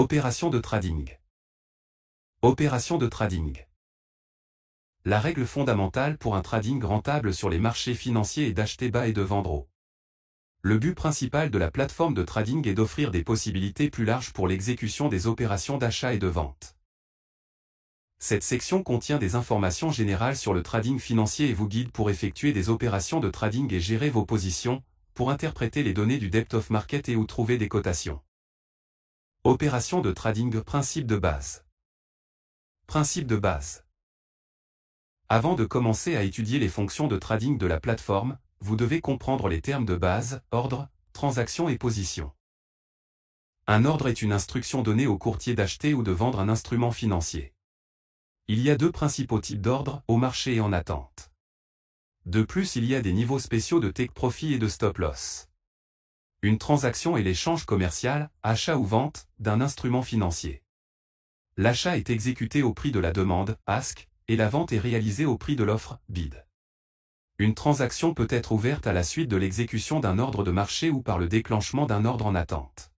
Opération de trading. Opération de trading. La règle fondamentale pour un trading rentable sur les marchés financiers est d'acheter bas et de vendre haut. Le but principal de la plateforme de trading est d'offrir des possibilités plus larges pour l'exécution des opérations d'achat et de vente. Cette section contient des informations générales sur le trading financier et vous guide pour effectuer des opérations de trading et gérer vos positions, pour interpréter les données du depth of market et ou trouver des cotations. Opération de trading Principe de base. Principe de base. Avant de commencer à étudier les fonctions de trading de la plateforme, vous devez comprendre les termes de base, ordre, transaction et position. Un ordre est une instruction donnée au courtier d'acheter ou de vendre un instrument financier. Il y a deux principaux types d'ordre, au marché et en attente. De plus il y a des niveaux spéciaux de take profit et de stop loss. Une transaction est l'échange commercial, achat ou vente, d'un instrument financier. L'achat est exécuté au prix de la demande, ask, et la vente est réalisée au prix de l'offre, bid. Une transaction peut être ouverte à la suite de l'exécution d'un ordre de marché ou par le déclenchement d'un ordre en attente.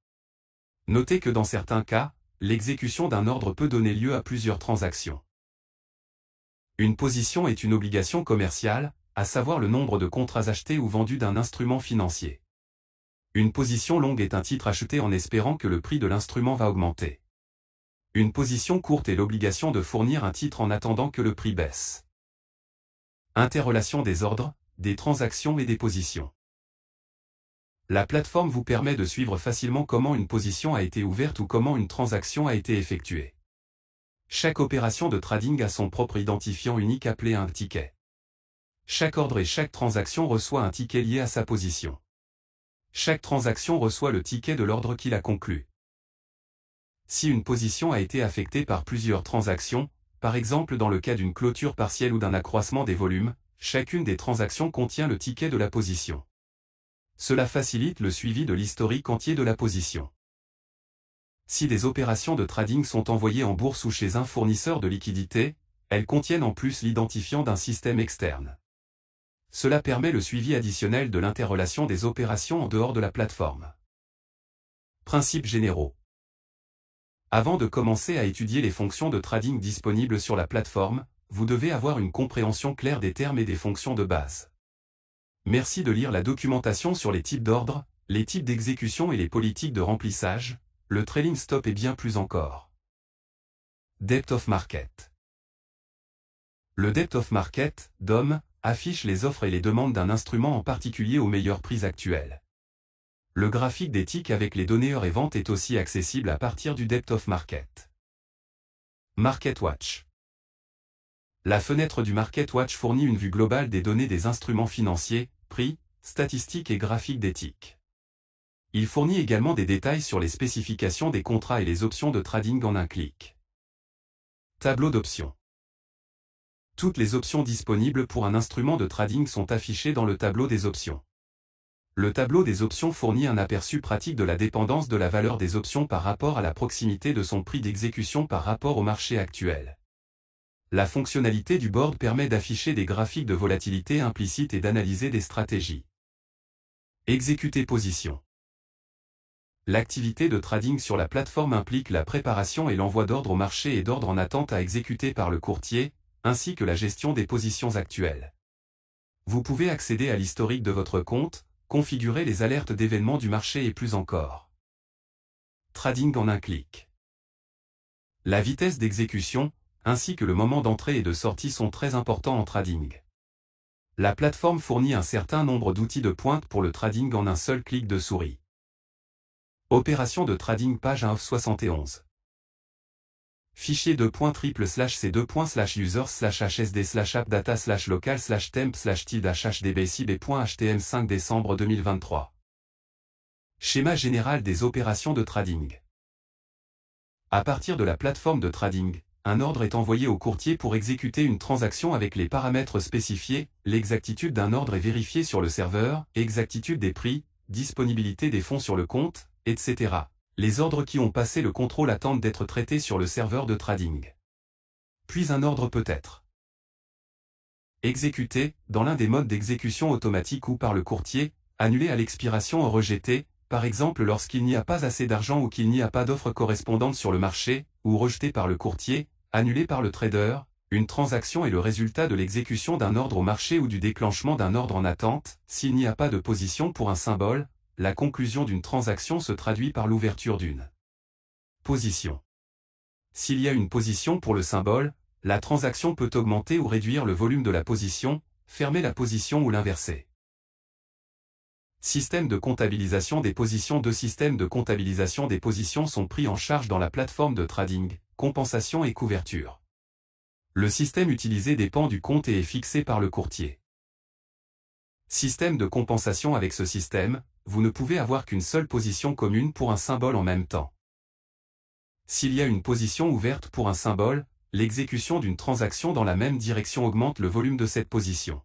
Notez que dans certains cas, l'exécution d'un ordre peut donner lieu à plusieurs transactions. Une position est une obligation commerciale, à savoir le nombre de contrats achetés ou vendus d'un instrument financier. Une position longue est un titre acheté en espérant que le prix de l'instrument va augmenter. Une position courte est l'obligation de fournir un titre en attendant que le prix baisse. Interrelation des ordres, des transactions et des positions. La plateforme vous permet de suivre facilement comment une position a été ouverte ou comment une transaction a été effectuée. Chaque opération de trading a son propre identifiant unique appelé un ticket. Chaque ordre et chaque transaction reçoit un ticket lié à sa position. Chaque transaction reçoit le ticket de l'ordre qui la conclu. Si une position a été affectée par plusieurs transactions, par exemple dans le cas d'une clôture partielle ou d'un accroissement des volumes, chacune des transactions contient le ticket de la position. Cela facilite le suivi de l'historique entier de la position. Si des opérations de trading sont envoyées en bourse ou chez un fournisseur de liquidités, elles contiennent en plus l'identifiant d'un système externe. Cela permet le suivi additionnel de l'interrelation des opérations en dehors de la plateforme. Principes généraux. Avant de commencer à étudier les fonctions de trading disponibles sur la plateforme, vous devez avoir une compréhension claire des termes et des fonctions de base. Merci de lire la documentation sur les types d'ordres, les types d'exécution et les politiques de remplissage, le trailing stop et bien plus encore. Depth of Market Le Depth of Market, DOM, affiche les offres et les demandes d'un instrument en particulier aux meilleur prix actuel. Le graphique d'éthique avec les données heures et ventes est aussi accessible à partir du Depth of Market. Market Watch La fenêtre du Market Watch fournit une vue globale des données des instruments financiers, prix, statistiques et graphiques d'éthique. Il fournit également des détails sur les spécifications des contrats et les options de trading en un clic. Tableau d'options toutes les options disponibles pour un instrument de trading sont affichées dans le tableau des options. Le tableau des options fournit un aperçu pratique de la dépendance de la valeur des options par rapport à la proximité de son prix d'exécution par rapport au marché actuel. La fonctionnalité du board permet d'afficher des graphiques de volatilité implicite et d'analyser des stratégies. Exécuter position. L'activité de trading sur la plateforme implique la préparation et l'envoi d'ordres au marché et d'ordres en attente à exécuter par le courtier, ainsi que la gestion des positions actuelles. Vous pouvez accéder à l'historique de votre compte, configurer les alertes d'événements du marché et plus encore. Trading en un clic. La vitesse d'exécution, ainsi que le moment d'entrée et de sortie sont très importants en trading. La plateforme fournit un certain nombre d'outils de pointe pour le trading en un seul clic de souris. Opération de trading page 1 71 fichier de triple slash c 2 slash user slash hsd slash appdata slash local slash temp slash tilde hdb 5 décembre 2023. Schéma général des opérations de trading. À partir de la plateforme de trading, un ordre est envoyé au courtier pour exécuter une transaction avec les paramètres spécifiés, l'exactitude d'un ordre est vérifiée sur le serveur, exactitude des prix, disponibilité des fonds sur le compte, etc. Les ordres qui ont passé le contrôle attendent d'être traités sur le serveur de trading. Puis un ordre peut être exécuté, dans l'un des modes d'exécution automatique ou par le courtier, annulé à l'expiration ou rejeté, par exemple lorsqu'il n'y a pas assez d'argent ou qu'il n'y a pas d'offre correspondante sur le marché, ou rejeté par le courtier, annulé par le trader, une transaction est le résultat de l'exécution d'un ordre au marché ou du déclenchement d'un ordre en attente, s'il n'y a pas de position pour un symbole, la conclusion d'une transaction se traduit par l'ouverture d'une position. S'il y a une position pour le symbole, la transaction peut augmenter ou réduire le volume de la position, fermer la position ou l'inverser. Système de comptabilisation des positions Deux systèmes de comptabilisation des positions sont pris en charge dans la plateforme de trading, compensation et couverture. Le système utilisé dépend du compte et est fixé par le courtier. Système de compensation Avec ce système, vous ne pouvez avoir qu'une seule position commune pour un symbole en même temps. S'il y a une position ouverte pour un symbole, l'exécution d'une transaction dans la même direction augmente le volume de cette position.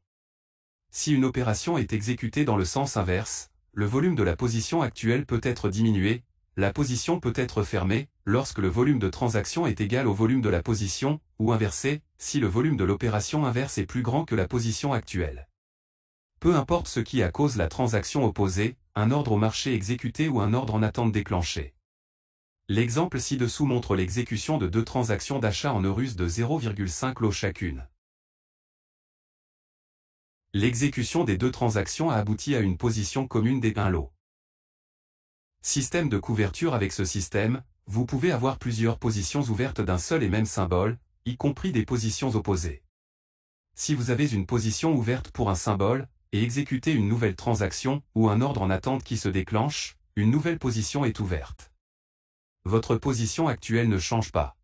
Si une opération est exécutée dans le sens inverse, le volume de la position actuelle peut être diminué, la position peut être fermée, lorsque le volume de transaction est égal au volume de la position, ou inversé, si le volume de l'opération inverse est plus grand que la position actuelle. Peu importe ce qui a cause la transaction opposée, un ordre au marché exécuté ou un ordre en attente déclenché. L'exemple ci-dessous montre l'exécution de deux transactions d'achat en Eurus de 0,5 lot chacune. L'exécution des deux transactions a abouti à une position commune des 1 lots. Système de couverture Avec ce système, vous pouvez avoir plusieurs positions ouvertes d'un seul et même symbole, y compris des positions opposées. Si vous avez une position ouverte pour un symbole, et exécuter une nouvelle transaction ou un ordre en attente qui se déclenche, une nouvelle position est ouverte. Votre position actuelle ne change pas.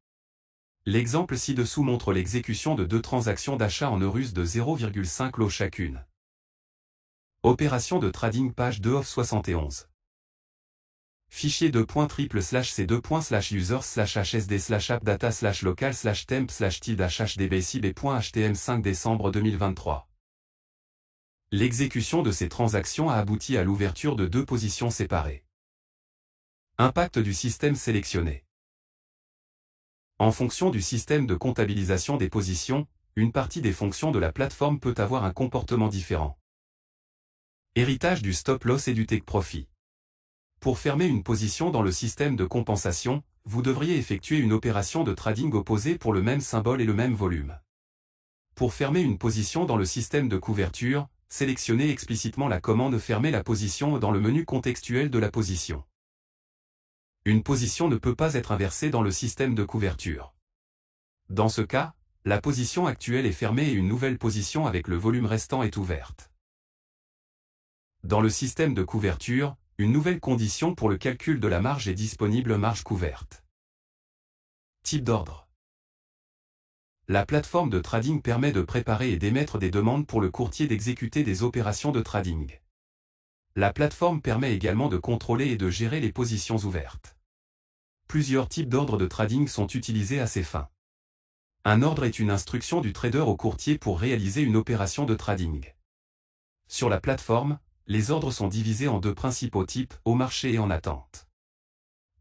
L'exemple ci-dessous montre l'exécution de deux transactions d'achat en Eurus de 0,5 lots chacune. Opération de trading page 2 of 71. Fichier slash c 2user hsd appdata local temp tilde 5 décembre 2023. L'exécution de ces transactions a abouti à l'ouverture de deux positions séparées. Impact du système sélectionné. En fonction du système de comptabilisation des positions, une partie des fonctions de la plateforme peut avoir un comportement différent. Héritage du stop loss et du take profit. Pour fermer une position dans le système de compensation, vous devriez effectuer une opération de trading opposée pour le même symbole et le même volume. Pour fermer une position dans le système de couverture, sélectionnez explicitement la commande Fermer la position dans le menu contextuel de la position. Une position ne peut pas être inversée dans le système de couverture. Dans ce cas, la position actuelle est fermée et une nouvelle position avec le volume restant est ouverte. Dans le système de couverture, une nouvelle condition pour le calcul de la marge est disponible marge couverte. Type d'ordre. La plateforme de trading permet de préparer et d'émettre des demandes pour le courtier d'exécuter des opérations de trading. La plateforme permet également de contrôler et de gérer les positions ouvertes. Plusieurs types d'ordres de trading sont utilisés à ces fins. Un ordre est une instruction du trader au courtier pour réaliser une opération de trading. Sur la plateforme, les ordres sont divisés en deux principaux types, au marché et en attente.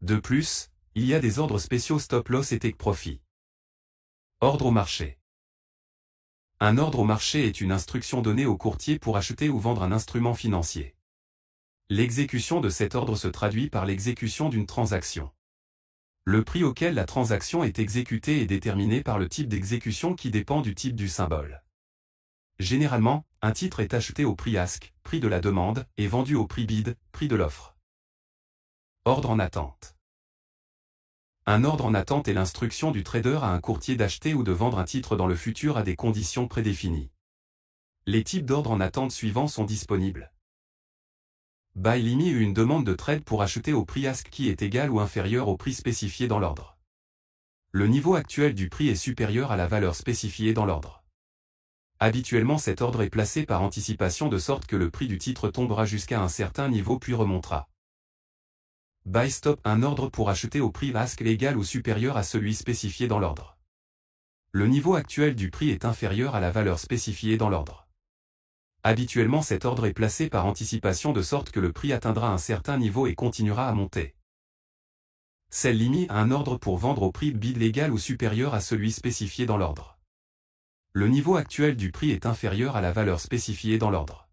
De plus, il y a des ordres spéciaux stop loss et take profit. Ordre au marché. Un ordre au marché est une instruction donnée au courtier pour acheter ou vendre un instrument financier. L'exécution de cet ordre se traduit par l'exécution d'une transaction. Le prix auquel la transaction est exécutée est déterminé par le type d'exécution qui dépend du type du symbole. Généralement, un titre est acheté au prix ask prix de la demande, et vendu au prix BID, prix de l'offre. Ordre en attente un ordre en attente est l'instruction du trader à un courtier d'acheter ou de vendre un titre dans le futur à des conditions prédéfinies. Les types d'ordres en attente suivants sont disponibles. Buy limit une demande de trade pour acheter au prix ask qui est égal ou inférieur au prix spécifié dans l'ordre. Le niveau actuel du prix est supérieur à la valeur spécifiée dans l'ordre. Habituellement cet ordre est placé par anticipation de sorte que le prix du titre tombera jusqu'à un certain niveau puis remontera. Buy stop un ordre pour acheter au prix vasque légal ou supérieur à celui spécifié dans l'ordre. Le niveau actuel du prix est inférieur à la valeur spécifiée dans l'ordre. Habituellement cet ordre est placé par anticipation de sorte que le prix atteindra un certain niveau et continuera à monter. Celle limite un ordre pour vendre au prix bid légal ou supérieur à celui spécifié dans l'ordre. Le niveau actuel du prix est inférieur à la valeur spécifiée dans l'ordre.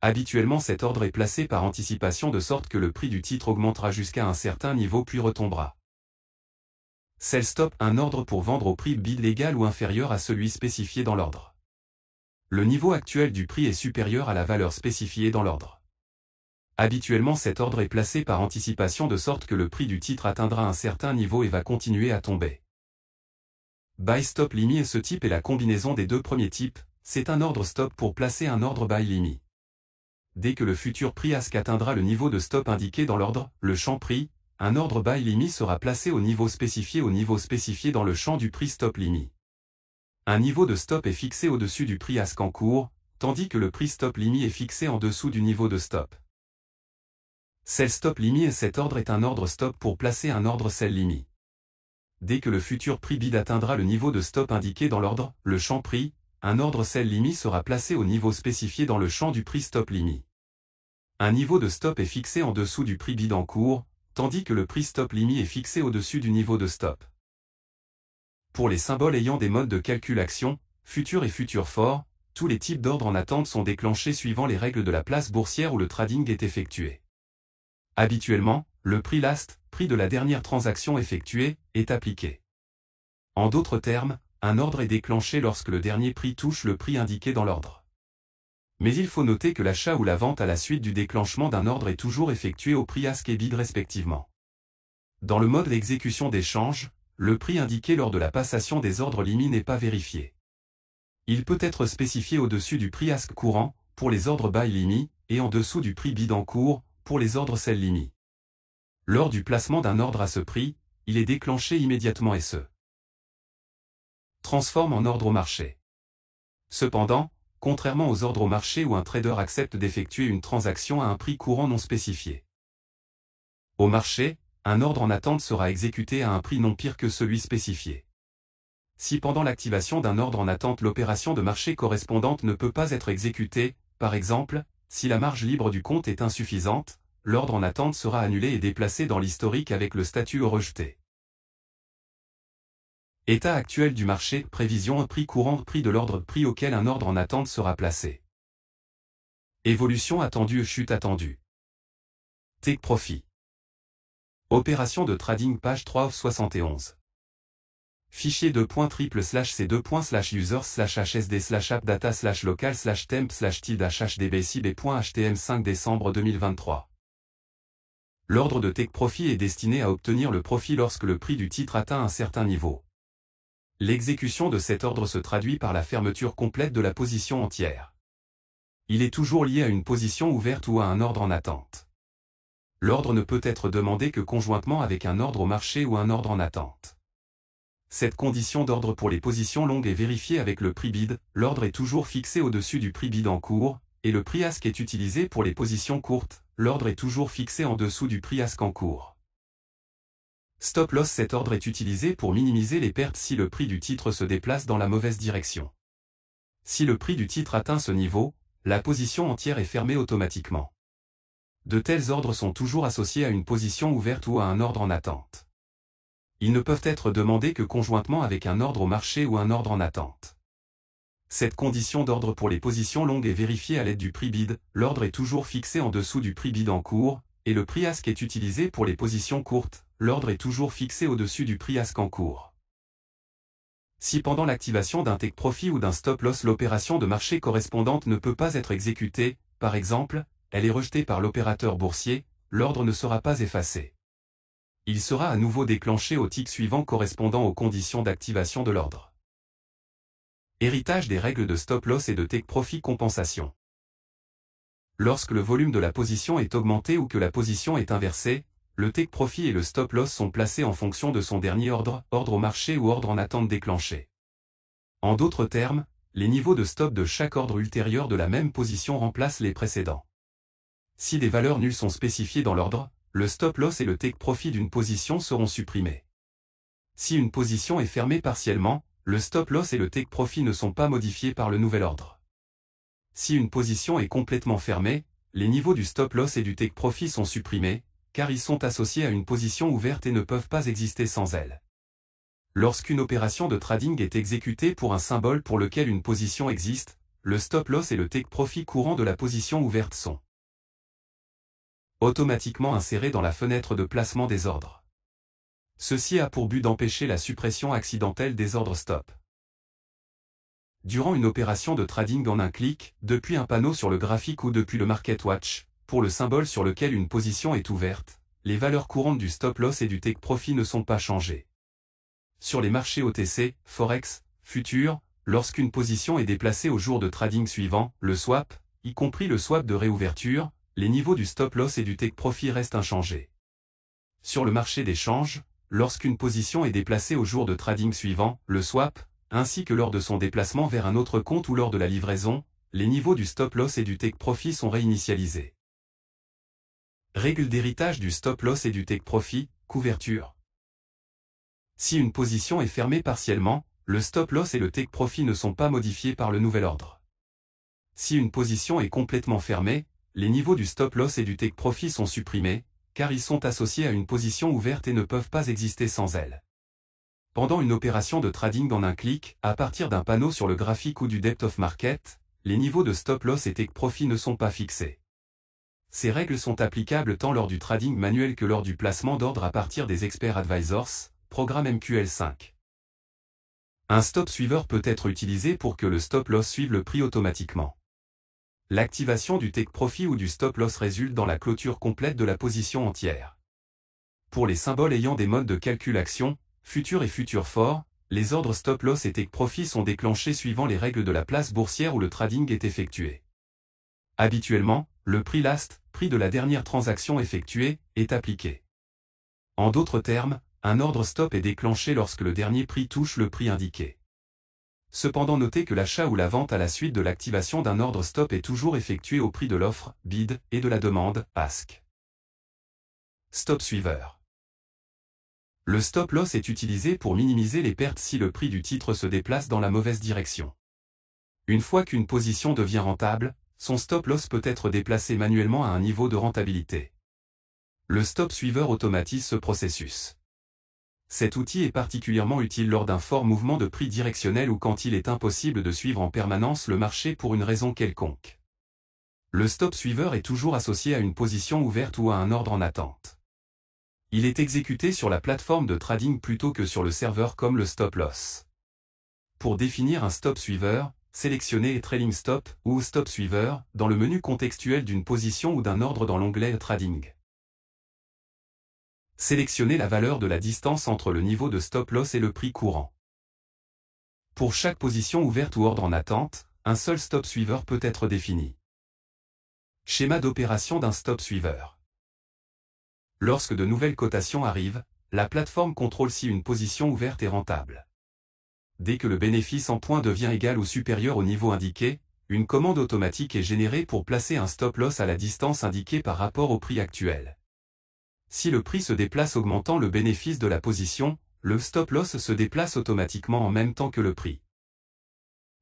Habituellement cet ordre est placé par anticipation de sorte que le prix du titre augmentera jusqu'à un certain niveau puis retombera. Sell stop, un ordre pour vendre au prix bid légal ou inférieur à celui spécifié dans l'ordre. Le niveau actuel du prix est supérieur à la valeur spécifiée dans l'ordre. Habituellement cet ordre est placé par anticipation de sorte que le prix du titre atteindra un certain niveau et va continuer à tomber. Buy stop Limit et ce type est la combinaison des deux premiers types, c'est un ordre stop pour placer un ordre buy Limit dès que le futur prix ASK atteindra le niveau de stop indiqué dans l'ordre, le champ prix, un ordre buy limit sera placé au niveau spécifié au niveau spécifié dans le champ du prix stop limit. Un niveau de stop est fixé au-dessus du prix ASK en cours, tandis que le prix stop limit est fixé en dessous du niveau de stop. Celle stop limit et cet ordre est un ordre stop pour placer un ordre sell limit. Dès que le futur prix bid atteindra le niveau de stop indiqué dans l'ordre, le champ prix, un ordre sell limit sera placé au niveau spécifié dans le champ du prix stop limit. Un niveau de stop est fixé en dessous du prix bid en cours, tandis que le prix stop limit est fixé au-dessus du niveau de stop. Pour les symboles ayant des modes de calcul action, futur et futur fort, tous les types d'ordres en attente sont déclenchés suivant les règles de la place boursière où le trading est effectué. Habituellement, le prix last, prix de la dernière transaction effectuée, est appliqué. En d'autres termes, un ordre est déclenché lorsque le dernier prix touche le prix indiqué dans l'ordre mais il faut noter que l'achat ou la vente à la suite du déclenchement d'un ordre est toujours effectué au prix ask et bid respectivement. Dans le mode d'exécution d'échange, le prix indiqué lors de la passation des ordres limi n'est pas vérifié. Il peut être spécifié au-dessus du prix ask courant, pour les ordres buy limi, et en dessous du prix bid en cours, pour les ordres sell limi. Lors du placement d'un ordre à ce prix, il est déclenché immédiatement et se transforme en ordre au marché. Cependant, contrairement aux ordres au marché où un trader accepte d'effectuer une transaction à un prix courant non spécifié. Au marché, un ordre en attente sera exécuté à un prix non pire que celui spécifié. Si pendant l'activation d'un ordre en attente l'opération de marché correspondante ne peut pas être exécutée, par exemple, si la marge libre du compte est insuffisante, l'ordre en attente sera annulé et déplacé dans l'historique avec le statut rejeté. État actuel du marché, prévision, prix courant, prix de l'ordre, prix auquel un ordre en attente sera placé. Évolution attendue, chute attendue. take profit. Opération de trading page 3 of 71. Fichier 2. triple slash c 2. slash user slash hsd slash appdata slash local slash temp slash tilde hdbcb.htm 5 décembre 2023. L'ordre de take profit est destiné à obtenir le profit lorsque le prix du titre atteint un certain niveau. L'exécution de cet ordre se traduit par la fermeture complète de la position entière. Il est toujours lié à une position ouverte ou à un ordre en attente. L'ordre ne peut être demandé que conjointement avec un ordre au marché ou un ordre en attente. Cette condition d'ordre pour les positions longues est vérifiée avec le prix bid, l'ordre est toujours fixé au-dessus du prix bid en cours, et le prix ask est utilisé pour les positions courtes, l'ordre est toujours fixé en dessous du prix ask en cours. Stop loss cet ordre est utilisé pour minimiser les pertes si le prix du titre se déplace dans la mauvaise direction. Si le prix du titre atteint ce niveau, la position entière est fermée automatiquement. De tels ordres sont toujours associés à une position ouverte ou à un ordre en attente. Ils ne peuvent être demandés que conjointement avec un ordre au marché ou un ordre en attente. Cette condition d'ordre pour les positions longues est vérifiée à l'aide du prix bid, l'ordre est toujours fixé en dessous du prix bid en cours, et le prix ask est utilisé pour les positions courtes, l'ordre est toujours fixé au-dessus du prix ask en cours. Si pendant l'activation d'un take profit ou d'un stop loss l'opération de marché correspondante ne peut pas être exécutée, par exemple, elle est rejetée par l'opérateur boursier, l'ordre ne sera pas effacé. Il sera à nouveau déclenché au tick suivant correspondant aux conditions d'activation de l'ordre. Héritage des règles de stop loss et de take profit compensation. Lorsque le volume de la position est augmenté ou que la position est inversée, le take profit et le stop loss sont placés en fonction de son dernier ordre, ordre au marché ou ordre en attente déclenché. En d'autres termes, les niveaux de stop de chaque ordre ultérieur de la même position remplacent les précédents. Si des valeurs nulles sont spécifiées dans l'ordre, le stop loss et le take profit d'une position seront supprimés. Si une position est fermée partiellement, le stop loss et le take profit ne sont pas modifiés par le nouvel ordre. Si une position est complètement fermée, les niveaux du stop loss et du take profit sont supprimés, car ils sont associés à une position ouverte et ne peuvent pas exister sans elle. Lorsqu'une opération de trading est exécutée pour un symbole pour lequel une position existe, le stop-loss et le take-profit courant de la position ouverte sont automatiquement insérés dans la fenêtre de placement des ordres. Ceci a pour but d'empêcher la suppression accidentelle des ordres stop. Durant une opération de trading en un clic, depuis un panneau sur le graphique ou depuis le Market Watch, pour le symbole sur lequel une position est ouverte, les valeurs courantes du stop-loss et du take-profit ne sont pas changées. Sur les marchés OTC, Forex, Futures, lorsqu'une position est déplacée au jour de trading suivant, le swap, y compris le swap de réouverture, les niveaux du stop-loss et du take-profit restent inchangés. Sur le marché d'échange, lorsqu'une position est déplacée au jour de trading suivant, le swap, ainsi que lors de son déplacement vers un autre compte ou lors de la livraison, les niveaux du stop-loss et du take-profit sont réinitialisés. Règles d'héritage du stop-loss et du take-profit, couverture. Si une position est fermée partiellement, le stop-loss et le take-profit ne sont pas modifiés par le nouvel ordre. Si une position est complètement fermée, les niveaux du stop-loss et du take-profit sont supprimés, car ils sont associés à une position ouverte et ne peuvent pas exister sans elle. Pendant une opération de trading dans un clic, à partir d'un panneau sur le graphique ou du depth of market, les niveaux de stop-loss et take-profit ne sont pas fixés. Ces règles sont applicables tant lors du trading manuel que lors du placement d'ordre à partir des experts Advisors, programme MQL5. Un stop suiveur peut être utilisé pour que le stop loss suive le prix automatiquement. L'activation du take profit ou du stop loss résulte dans la clôture complète de la position entière. Pour les symboles ayant des modes de calcul action, futur et futur fort, les ordres stop loss et take profit sont déclenchés suivant les règles de la place boursière où le trading est effectué. Habituellement, le prix last, prix de la dernière transaction effectuée, est appliqué. En d'autres termes, un ordre stop est déclenché lorsque le dernier prix touche le prix indiqué. Cependant notez que l'achat ou la vente à la suite de l'activation d'un ordre stop est toujours effectué au prix de l'offre, bid, et de la demande, ask. Stop suiveur. Le stop loss est utilisé pour minimiser les pertes si le prix du titre se déplace dans la mauvaise direction. Une fois qu'une position devient rentable, son stop-loss peut être déplacé manuellement à un niveau de rentabilité. Le stop-suiveur automatise ce processus. Cet outil est particulièrement utile lors d'un fort mouvement de prix directionnel ou quand il est impossible de suivre en permanence le marché pour une raison quelconque. Le stop-suiveur est toujours associé à une position ouverte ou à un ordre en attente. Il est exécuté sur la plateforme de trading plutôt que sur le serveur comme le stop-loss. Pour définir un stop-suiveur, sélectionnez Trailing Stop ou Stop Suiveur » dans le menu contextuel d'une position ou d'un ordre dans l'onglet Trading. Sélectionnez la valeur de la distance entre le niveau de stop loss et le prix courant. Pour chaque position ouverte ou ordre en attente, un seul stop suiveur peut être défini. Schéma d'opération d'un stop suiveur. Lorsque de nouvelles cotations arrivent, la plateforme contrôle si une position ouverte est rentable dès que le bénéfice en point devient égal ou supérieur au niveau indiqué, une commande automatique est générée pour placer un stop-loss à la distance indiquée par rapport au prix actuel. Si le prix se déplace augmentant le bénéfice de la position, le stop-loss se déplace automatiquement en même temps que le prix.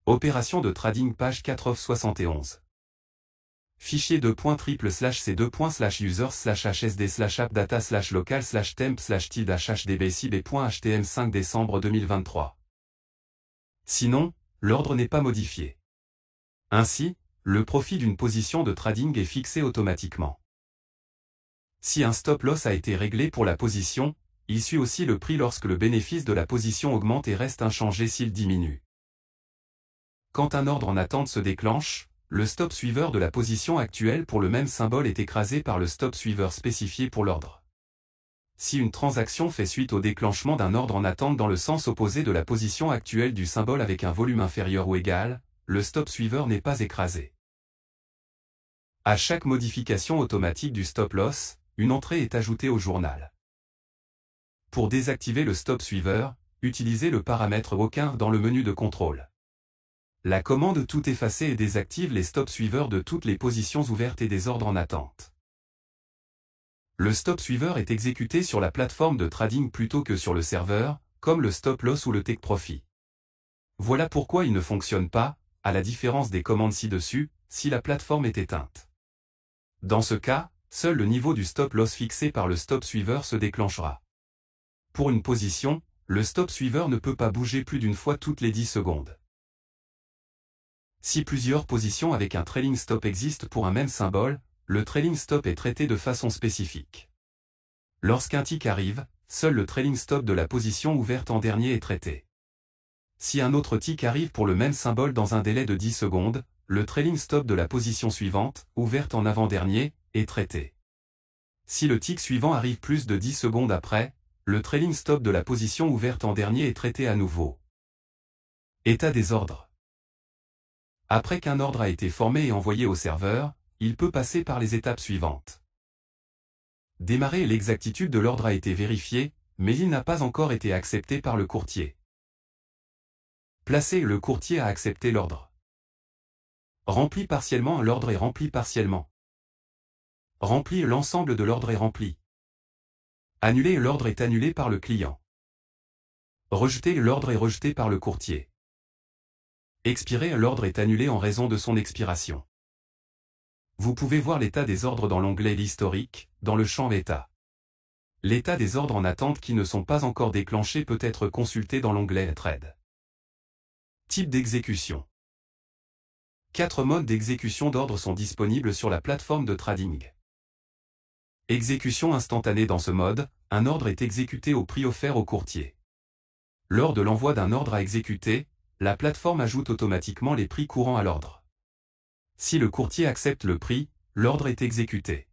Opération de trading page 4 of 71. Fichier 2.triple triple slash c2. slash slash hsd slash appdata slash local slash temp slash tilde hdb 5 décembre 2023. Sinon, l'ordre n'est pas modifié. Ainsi, le profit d'une position de trading est fixé automatiquement. Si un stop-loss a été réglé pour la position, il suit aussi le prix lorsque le bénéfice de la position augmente et reste inchangé s'il diminue. Quand un ordre en attente se déclenche, le stop suiveur de la position actuelle pour le même symbole est écrasé par le stop suiveur spécifié pour l'ordre si une transaction fait suite au déclenchement d'un ordre en attente dans le sens opposé de la position actuelle du symbole avec un volume inférieur ou égal, le stop suiveur n'est pas écrasé. À chaque modification automatique du stop loss, une entrée est ajoutée au journal. Pour désactiver le stop suiveur, utilisez le paramètre aucun dans le menu de contrôle. La commande tout effacer et désactive les stop suiveurs de toutes les positions ouvertes et des ordres en attente. Le stop suiveur est exécuté sur la plateforme de trading plutôt que sur le serveur, comme le stop loss ou le take profit. Voilà pourquoi il ne fonctionne pas, à la différence des commandes ci-dessus, si la plateforme est éteinte. Dans ce cas, seul le niveau du stop loss fixé par le stop suiveur se déclenchera. Pour une position, le stop suiveur ne peut pas bouger plus d'une fois toutes les 10 secondes. Si plusieurs positions avec un trailing stop existent pour un même symbole, le trailing stop est traité de façon spécifique. Lorsqu'un tick arrive, seul le trailing stop de la position ouverte en dernier est traité. Si un autre tick arrive pour le même symbole dans un délai de 10 secondes, le trailing stop de la position suivante, ouverte en avant-dernier, est traité. Si le tick suivant arrive plus de 10 secondes après, le trailing stop de la position ouverte en dernier est traité à nouveau. État des ordres. Après qu'un ordre a été formé et envoyé au serveur, il peut passer par les étapes suivantes. Démarrer l'exactitude de l'ordre a été vérifiée, mais il n'a pas encore été accepté par le courtier. Placer le courtier a accepté l'ordre. Rempli partiellement l'ordre est rempli partiellement. Rempli l'ensemble de l'ordre est rempli. Annuler l'ordre est annulé par le client. Rejeter l'ordre est rejeté par le courtier. Expirer l'ordre est annulé en raison de son expiration. Vous pouvez voir l'état des ordres dans l'onglet L'historique, dans le champ État. L'état des ordres en attente qui ne sont pas encore déclenchés peut être consulté dans l'onglet Trade. Type d'exécution. Quatre modes d'exécution d'ordre sont disponibles sur la plateforme de trading. Exécution instantanée dans ce mode, un ordre est exécuté au prix offert au courtier. Lors de l'envoi d'un ordre à exécuter, la plateforme ajoute automatiquement les prix courants à l'ordre. Si le courtier accepte le prix, l'ordre est exécuté.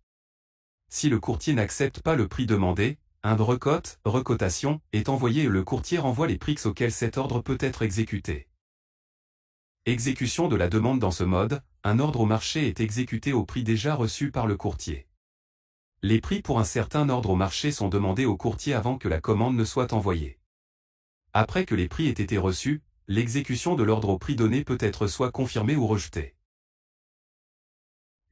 Si le courtier n'accepte pas le prix demandé, un recote, recotation, est envoyé et le courtier renvoie les prix auxquels cet ordre peut être exécuté. Exécution de la demande dans ce mode, un ordre au marché est exécuté au prix déjà reçu par le courtier. Les prix pour un certain ordre au marché sont demandés au courtier avant que la commande ne soit envoyée. Après que les prix aient été reçus, l'exécution de l'ordre au prix donné peut être soit confirmée ou rejetée.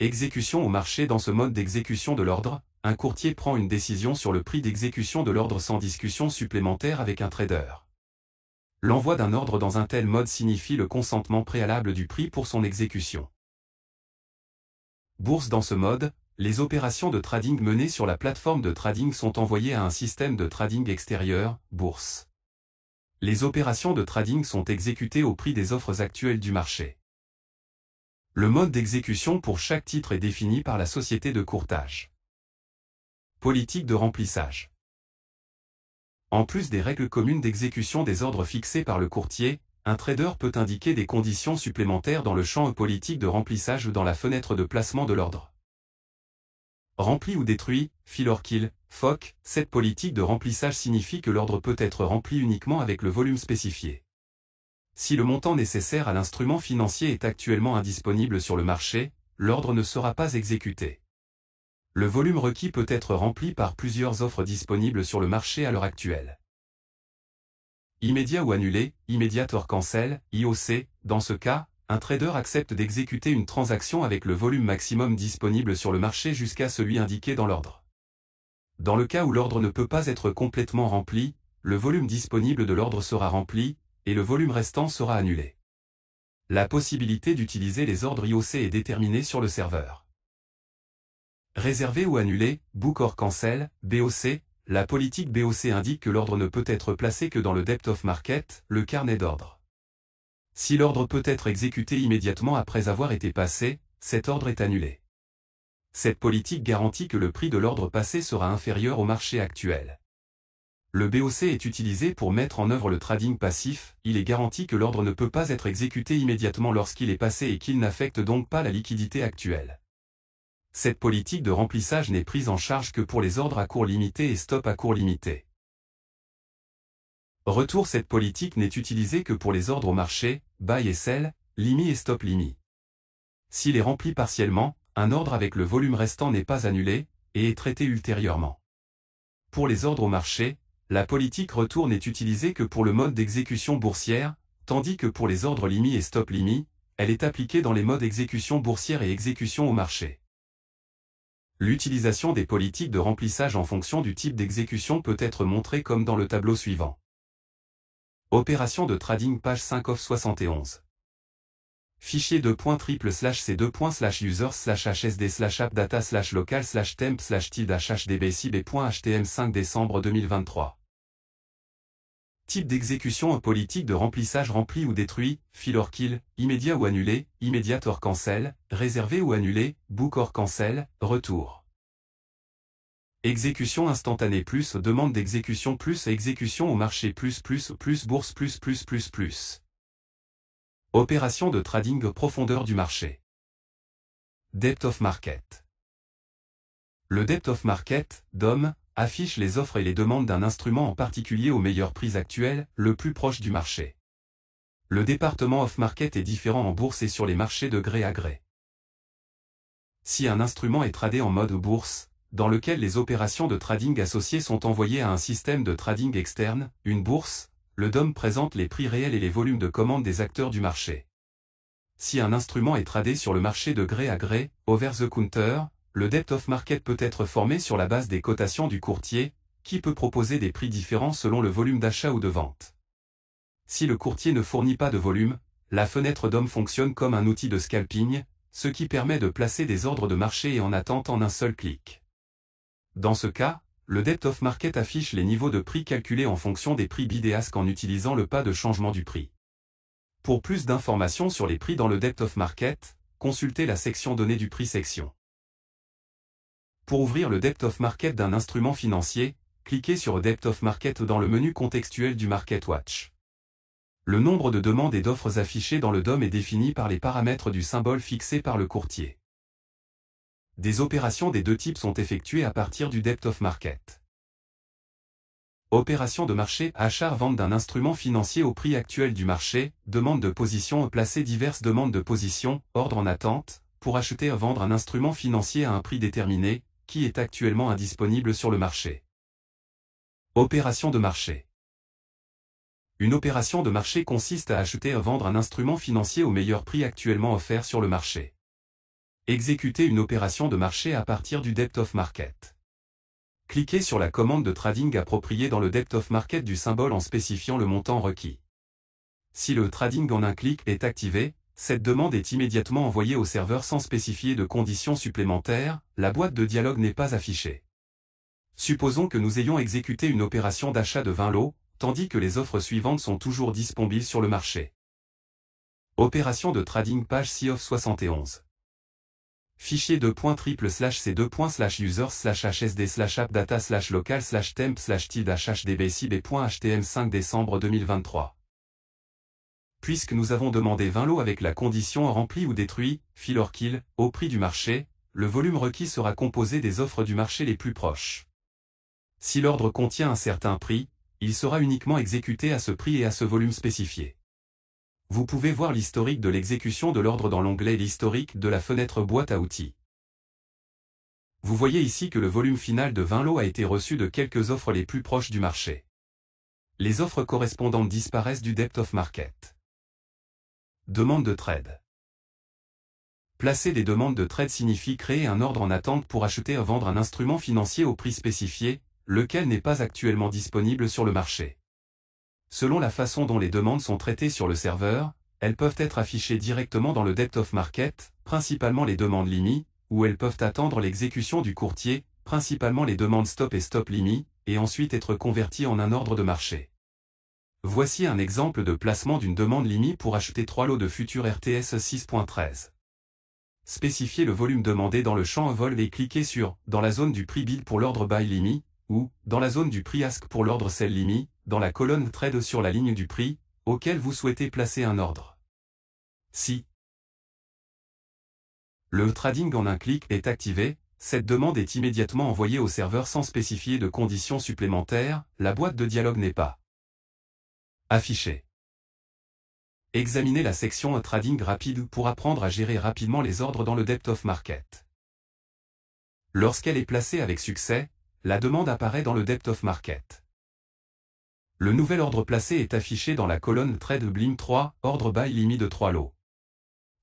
Exécution au marché Dans ce mode d'exécution de l'ordre, un courtier prend une décision sur le prix d'exécution de l'ordre sans discussion supplémentaire avec un trader. L'envoi d'un ordre dans un tel mode signifie le consentement préalable du prix pour son exécution. Bourse Dans ce mode, les opérations de trading menées sur la plateforme de trading sont envoyées à un système de trading extérieur, bourse. Les opérations de trading sont exécutées au prix des offres actuelles du marché. Le mode d'exécution pour chaque titre est défini par la société de courtage. Politique de remplissage. En plus des règles communes d'exécution des ordres fixés par le courtier, un trader peut indiquer des conditions supplémentaires dans le champ politique de remplissage ou dans la fenêtre de placement de l'ordre. Rempli ou détruit, fill or kill, FOC, cette politique de remplissage signifie que l'ordre peut être rempli uniquement avec le volume spécifié. Si le montant nécessaire à l'instrument financier est actuellement indisponible sur le marché, l'ordre ne sera pas exécuté. Le volume requis peut être rempli par plusieurs offres disponibles sur le marché à l'heure actuelle. Immédiat ou annulé, immédiat or cancel, IOC, dans ce cas, un trader accepte d'exécuter une transaction avec le volume maximum disponible sur le marché jusqu'à celui indiqué dans l'ordre. Dans le cas où l'ordre ne peut pas être complètement rempli, le volume disponible de l'ordre sera rempli, et le volume restant sera annulé. La possibilité d'utiliser les ordres IOC est déterminée sur le serveur. Réservé ou annulé, book or cancel, BOC, la politique BOC indique que l'ordre ne peut être placé que dans le depth of market, le carnet d'ordre. Si l'ordre peut être exécuté immédiatement après avoir été passé, cet ordre est annulé. Cette politique garantit que le prix de l'ordre passé sera inférieur au marché actuel. Le BOC est utilisé pour mettre en œuvre le trading passif, il est garanti que l'ordre ne peut pas être exécuté immédiatement lorsqu'il est passé et qu'il n'affecte donc pas la liquidité actuelle. Cette politique de remplissage n'est prise en charge que pour les ordres à court limité et stop à court limité. Retour cette politique n'est utilisée que pour les ordres au marché, buy et sell, limit et stop limit. S'il est rempli partiellement, un ordre avec le volume restant n'est pas annulé, et est traité ultérieurement. Pour les ordres au marché, la politique retour n'est utilisée que pour le mode d'exécution boursière, tandis que pour les ordres limi et stop limi, elle est appliquée dans les modes exécution boursière et exécution au marché. L'utilisation des politiques de remplissage en fonction du type d'exécution peut être montrée comme dans le tableau suivant. Opération de trading page 5 of 71. Fichier slash c 2users slash hsd slash appdata slash local slash temp slash tilde 5 décembre 2023. Type d'exécution en politique de remplissage rempli ou détruit, fill or kill, immédiat ou annulé, immédiat or cancel, réservé ou annulé, book or cancel, retour. Exécution instantanée plus demande d'exécution plus exécution au marché plus plus plus bourse plus plus plus plus. Opération de trading profondeur du marché. Depth of market. Le depth of market, DOM, affiche les offres et les demandes d'un instrument en particulier au meilleur prix actuel, le plus proche du marché. Le département off-market est différent en bourse et sur les marchés de gré à gré. Si un instrument est tradé en mode bourse, dans lequel les opérations de trading associées sont envoyées à un système de trading externe, une bourse, le DOM présente les prix réels et les volumes de commandes des acteurs du marché. Si un instrument est tradé sur le marché de gré à gré, over the counter, le Depth of market peut être formé sur la base des cotations du courtier, qui peut proposer des prix différents selon le volume d'achat ou de vente. Si le courtier ne fournit pas de volume, la fenêtre d'homme fonctionne comme un outil de scalping, ce qui permet de placer des ordres de marché et en attente en un seul clic. Dans ce cas, le Depth of market affiche les niveaux de prix calculés en fonction des prix bid ask en utilisant le pas de changement du prix. Pour plus d'informations sur les prix dans le Depth of market, consultez la section données du prix section. Pour ouvrir le Depth of Market d'un instrument financier, cliquez sur Depth of Market dans le menu contextuel du Market Watch. Le nombre de demandes et d'offres affichées dans le DOM est défini par les paramètres du symbole fixé par le courtier. Des opérations des deux types sont effectuées à partir du Depth of Market. Opération de marché, achat-vente d'un instrument financier au prix actuel du marché, demande de position placer diverses demandes de position, ordre en attente, pour acheter ou vendre un instrument financier à un prix déterminé, qui est actuellement indisponible sur le marché. Opération de marché. Une opération de marché consiste à acheter ou vendre un instrument financier au meilleur prix actuellement offert sur le marché. Exécuter une opération de marché à partir du Depth of Market. Cliquez sur la commande de trading appropriée dans le Depth of Market du symbole en spécifiant le montant requis. Si le trading en un clic est activé, cette demande est immédiatement envoyée au serveur sans spécifier de conditions supplémentaires, la boîte de dialogue n'est pas affichée. Supposons que nous ayons exécuté une opération d'achat de 20 lots, tandis que les offres suivantes sont toujours disponibles sur le marché. Opération de trading page cof 71. Fichier slash c slash hsd slash appdata slash local slash temp slash 5 décembre 2023 puisque nous avons demandé 20 lots avec la condition remplie ou détruit, or kill, au prix du marché, le volume requis sera composé des offres du marché les plus proches. Si l'ordre contient un certain prix, il sera uniquement exécuté à ce prix et à ce volume spécifié. Vous pouvez voir l'historique de l'exécution de l'ordre dans l'onglet L'historique de la fenêtre boîte à outils. Vous voyez ici que le volume final de 20 lots a été reçu de quelques offres les plus proches du marché. Les offres correspondantes disparaissent du Depth of Market. Demande de trade. Placer des demandes de trade signifie créer un ordre en attente pour acheter ou vendre un instrument financier au prix spécifié, lequel n'est pas actuellement disponible sur le marché. Selon la façon dont les demandes sont traitées sur le serveur, elles peuvent être affichées directement dans le Depth of Market, principalement les demandes LIMI, ou elles peuvent attendre l'exécution du courtier, principalement les demandes Stop et Stop limit, et ensuite être converties en un ordre de marché. Voici un exemple de placement d'une demande limite pour acheter trois lots de futur RTS 6.13. Spécifiez le volume demandé dans le champ vol et cliquez sur « Dans la zone du prix Bid pour l'ordre Buy LIMI » ou « Dans la zone du prix Ask pour l'ordre Sell LIMI » dans la colonne Trade sur la ligne du prix auquel vous souhaitez placer un ordre. Si le trading en un clic est activé, cette demande est immédiatement envoyée au serveur sans spécifier de conditions supplémentaires, la boîte de dialogue n'est pas Afficher. Examinez la section Trading rapide pour apprendre à gérer rapidement les ordres dans le Depth of Market. Lorsqu'elle est placée avec succès, la demande apparaît dans le Depth of Market. Le nouvel ordre placé est affiché dans la colonne Trade Bling 3, ordre buy limit de 3 lots.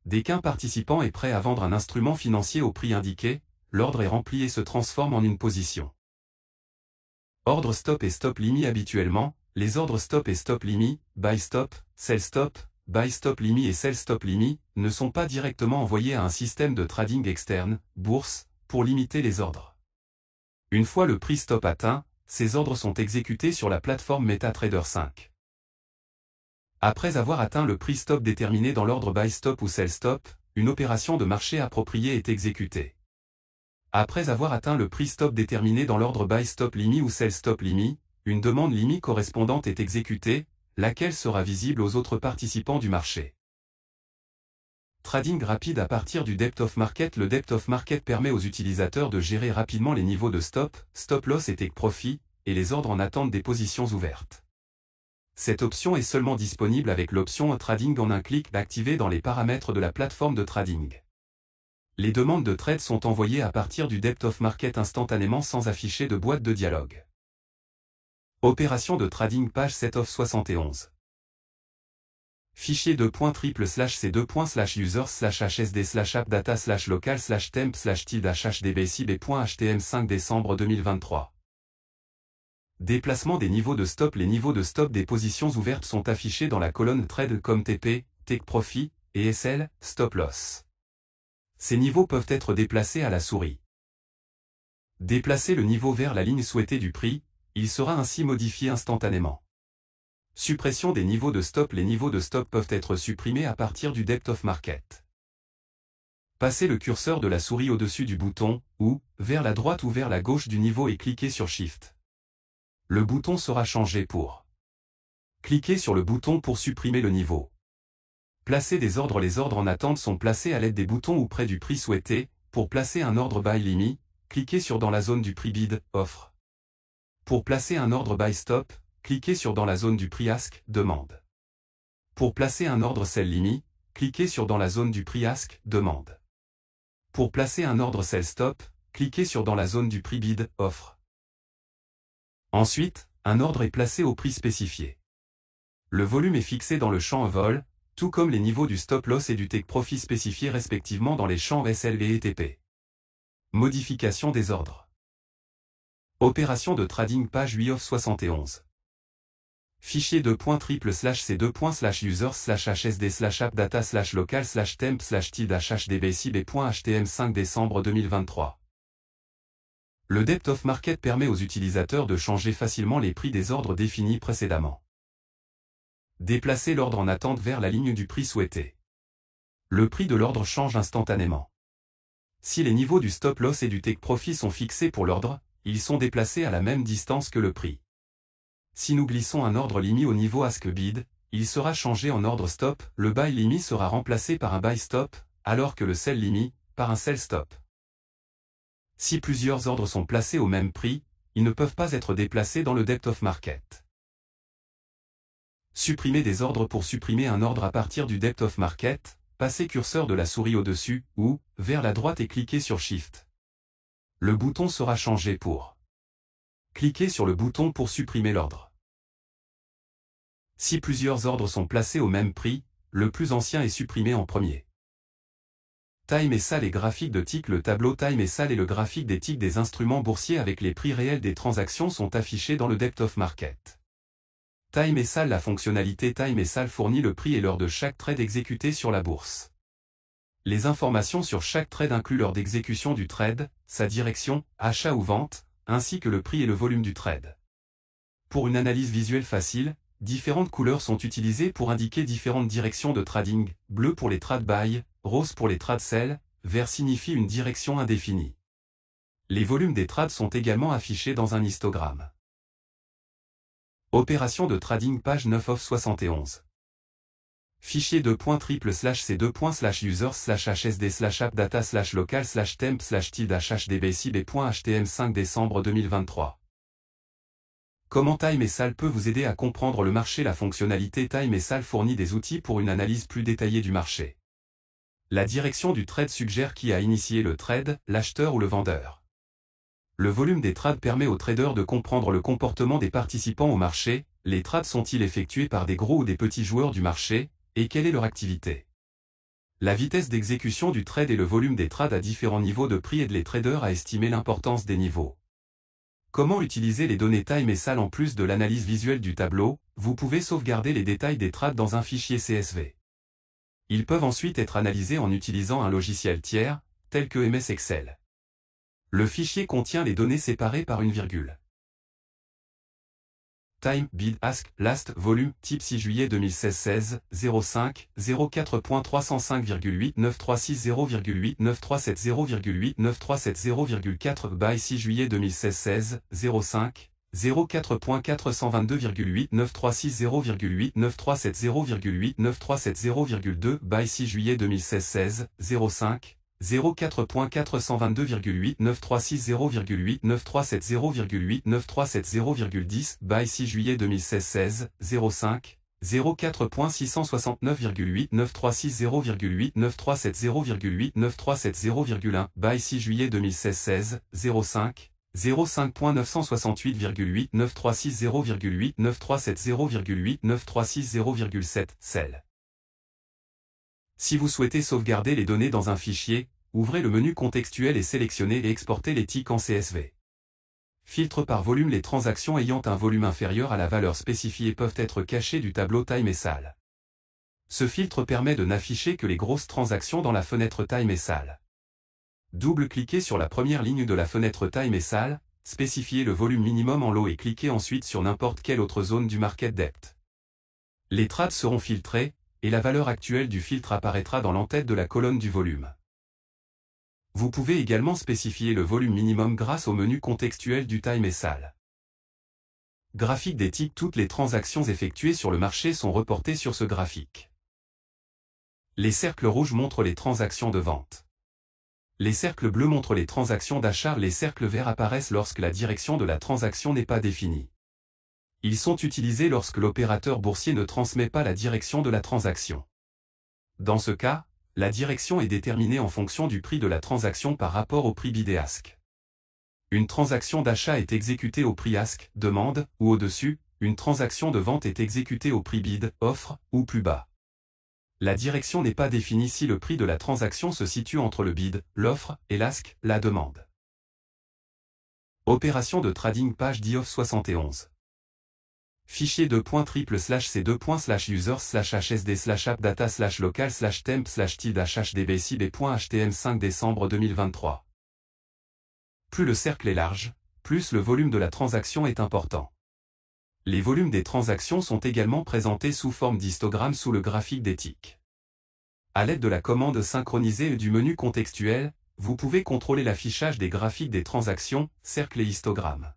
Dès qu'un participant est prêt à vendre un instrument financier au prix indiqué, l'ordre est rempli et se transforme en une position. Ordre stop et stop limit habituellement, les ordres stop et stop Limit, buy stop, sell stop, buy stop Limit et sell stop Limit ne sont pas directement envoyés à un système de trading externe, bourse, pour limiter les ordres. Une fois le prix stop atteint, ces ordres sont exécutés sur la plateforme MetaTrader 5. Après avoir atteint le prix stop déterminé dans l'ordre buy stop ou sell stop, une opération de marché appropriée est exécutée. Après avoir atteint le prix stop déterminé dans l'ordre buy stop Limit ou sell stop Limit, une demande limite correspondante est exécutée, laquelle sera visible aux autres participants du marché. Trading rapide à partir du Depth of Market Le Depth of Market permet aux utilisateurs de gérer rapidement les niveaux de stop, stop loss et take profit, et les ordres en attente des positions ouvertes. Cette option est seulement disponible avec l'option Trading en un clic d'activer dans les paramètres de la plateforme de trading. Les demandes de trade sont envoyées à partir du Depth of Market instantanément sans afficher de boîte de dialogue. Opération de trading page set of 71. Fichier triple slash c2 slash user slash hsd slash appdata slash local slash temp slash tilde htm 5 décembre 2023. Déplacement des niveaux de stop Les niveaux de stop des positions ouvertes sont affichés dans la colonne trade comme TP, Take Profit, et SL, Stop Loss. Ces niveaux peuvent être déplacés à la souris. Déplacer le niveau vers la ligne souhaitée du prix, il sera ainsi modifié instantanément. Suppression des niveaux de stop Les niveaux de stop peuvent être supprimés à partir du Depth of Market. Passez le curseur de la souris au-dessus du bouton, ou, vers la droite ou vers la gauche du niveau et cliquez sur Shift. Le bouton sera changé pour. Cliquez sur le bouton pour supprimer le niveau. Placez des ordres Les ordres en attente sont placés à l'aide des boutons ou près du prix souhaité. Pour placer un ordre by Limit, cliquez sur dans la zone du prix bid, offre. Pour placer un ordre Buy Stop, cliquez sur Dans la zone du prix ask, Demande. Pour placer un ordre Sell Limit, cliquez sur Dans la zone du prix ask, Demande. Pour placer un ordre Sell Stop, cliquez sur Dans la zone du prix Bid, Offre. Ensuite, un ordre est placé au prix spécifié. Le volume est fixé dans le champ Vol, tout comme les niveaux du stop loss et du take profit spécifiés respectivement dans les champs SLV et TP. Modification des ordres. Opération de trading page 8 of 71. Fichier 2. slash c 2. slash user slash hsd slash appdata slash local slash temp slash tilde hdb 5 décembre 2023. Le Depth of Market permet aux utilisateurs de changer facilement les prix des ordres définis précédemment. Déplacer l'ordre en attente vers la ligne du prix souhaité. Le prix de l'ordre change instantanément. Si les niveaux du stop loss et du take profit sont fixés pour l'ordre, ils sont déplacés à la même distance que le prix. Si nous glissons un ordre limit au niveau ask bid, il sera changé en ordre stop, le buy limit sera remplacé par un buy stop, alors que le sell limit, par un sell stop. Si plusieurs ordres sont placés au même prix, ils ne peuvent pas être déplacés dans le depth of market. Supprimer des ordres pour supprimer un ordre à partir du depth of market, passez curseur de la souris au-dessus, ou, vers la droite et cliquez sur Shift le bouton sera changé pour. Cliquez sur le bouton pour supprimer l'ordre. Si plusieurs ordres sont placés au même prix, le plus ancien est supprimé en premier. Time et Sale et graphique de tic Le tableau Time et Sale et le graphique des tics des instruments boursiers avec les prix réels des transactions sont affichés dans le Depth of Market. Time et Sale, La fonctionnalité Time et Sale fournit le prix et l'heure de chaque trade exécuté sur la bourse. Les informations sur chaque trade incluent l'heure d'exécution du trade, sa direction, achat ou vente, ainsi que le prix et le volume du trade. Pour une analyse visuelle facile, différentes couleurs sont utilisées pour indiquer différentes directions de trading, bleu pour les trades buy, rose pour les trades sell, vert signifie une direction indéfinie. Les volumes des trades sont également affichés dans un histogramme. Opération de trading page 9 of 71 fichier de slash c 2 slash slash hsd slash appdata slash local slash temp slash tilde hdb 5 décembre 2023. Comment Time et Sale peut vous aider à comprendre le marché La fonctionnalité Time et Sale fournit des outils pour une analyse plus détaillée du marché. La direction du trade suggère qui a initié le trade, l'acheteur ou le vendeur. Le volume des trades permet aux traders de comprendre le comportement des participants au marché, les trades sont-ils effectués par des gros ou des petits joueurs du marché, et quelle est leur activité La vitesse d'exécution du trade et le volume des trades à différents niveaux de prix aident les traders à estimer l'importance des niveaux. Comment utiliser les données time et salle en plus de l'analyse visuelle du tableau Vous pouvez sauvegarder les détails des trades dans un fichier CSV. Ils peuvent ensuite être analysés en utilisant un logiciel tiers, tel que MS Excel. Le fichier contient les données séparées par une virgule. Time, Bid, Ask, Last, Volume, Type 6 juillet 2016-16, 05, 04.305, 8, 9, 3, 6, 0, 8, 9, 3, 7, 9, 3, 7, by 6 juillet 2016-16, 05, 04.422, 8, 9, 3, 6, 0, 8, 9, 9, 3, 7, by 6 juillet 2016-16, 05, 04.422,89360,89370,89370,10 by 6 juillet 2016 16 05 04.669,89360,89370,89370,1 by 6 juillet 2016 05 05.968,8936,0,8937,0,8936,0,7, si vous souhaitez sauvegarder les données dans un fichier, ouvrez le menu contextuel et sélectionnez et exportez les tics en CSV. Filtre par volume les transactions ayant un volume inférieur à la valeur spécifiée peuvent être cachées du tableau Time et Sale. Ce filtre permet de n'afficher que les grosses transactions dans la fenêtre Time et Sale. Double-cliquez sur la première ligne de la fenêtre Time et Sale, spécifiez le volume minimum en lot et cliquez ensuite sur n'importe quelle autre zone du market depth. Les trades seront filtrés et la valeur actuelle du filtre apparaîtra dans l'entête de la colonne du volume. Vous pouvez également spécifier le volume minimum grâce au menu contextuel du Time et Sale. Graphique des types Toutes les transactions effectuées sur le marché sont reportées sur ce graphique. Les cercles rouges montrent les transactions de vente. Les cercles bleus montrent les transactions d'achat, les cercles verts apparaissent lorsque la direction de la transaction n'est pas définie. Ils sont utilisés lorsque l'opérateur boursier ne transmet pas la direction de la transaction. Dans ce cas, la direction est déterminée en fonction du prix de la transaction par rapport au prix bid ask. Une transaction d'achat est exécutée au prix ask, demande, ou au-dessus, une transaction de vente est exécutée au prix bid, offre, ou plus bas. La direction n'est pas définie si le prix de la transaction se situe entre le bid, l'offre, et l'ask, la demande. Opération de trading page d'IOF 71 fichier 2. triple slash c2 slash user slash hsd slash appdata slash local slash temp slash tid hdbcb.htm 5 décembre 2023. Plus le cercle est large, plus le volume de la transaction est important. Les volumes des transactions sont également présentés sous forme d'histogramme sous le graphique d'éthique. À l'aide de la commande synchronisée et du menu contextuel, vous pouvez contrôler l'affichage des graphiques des transactions, cercle et histogramme.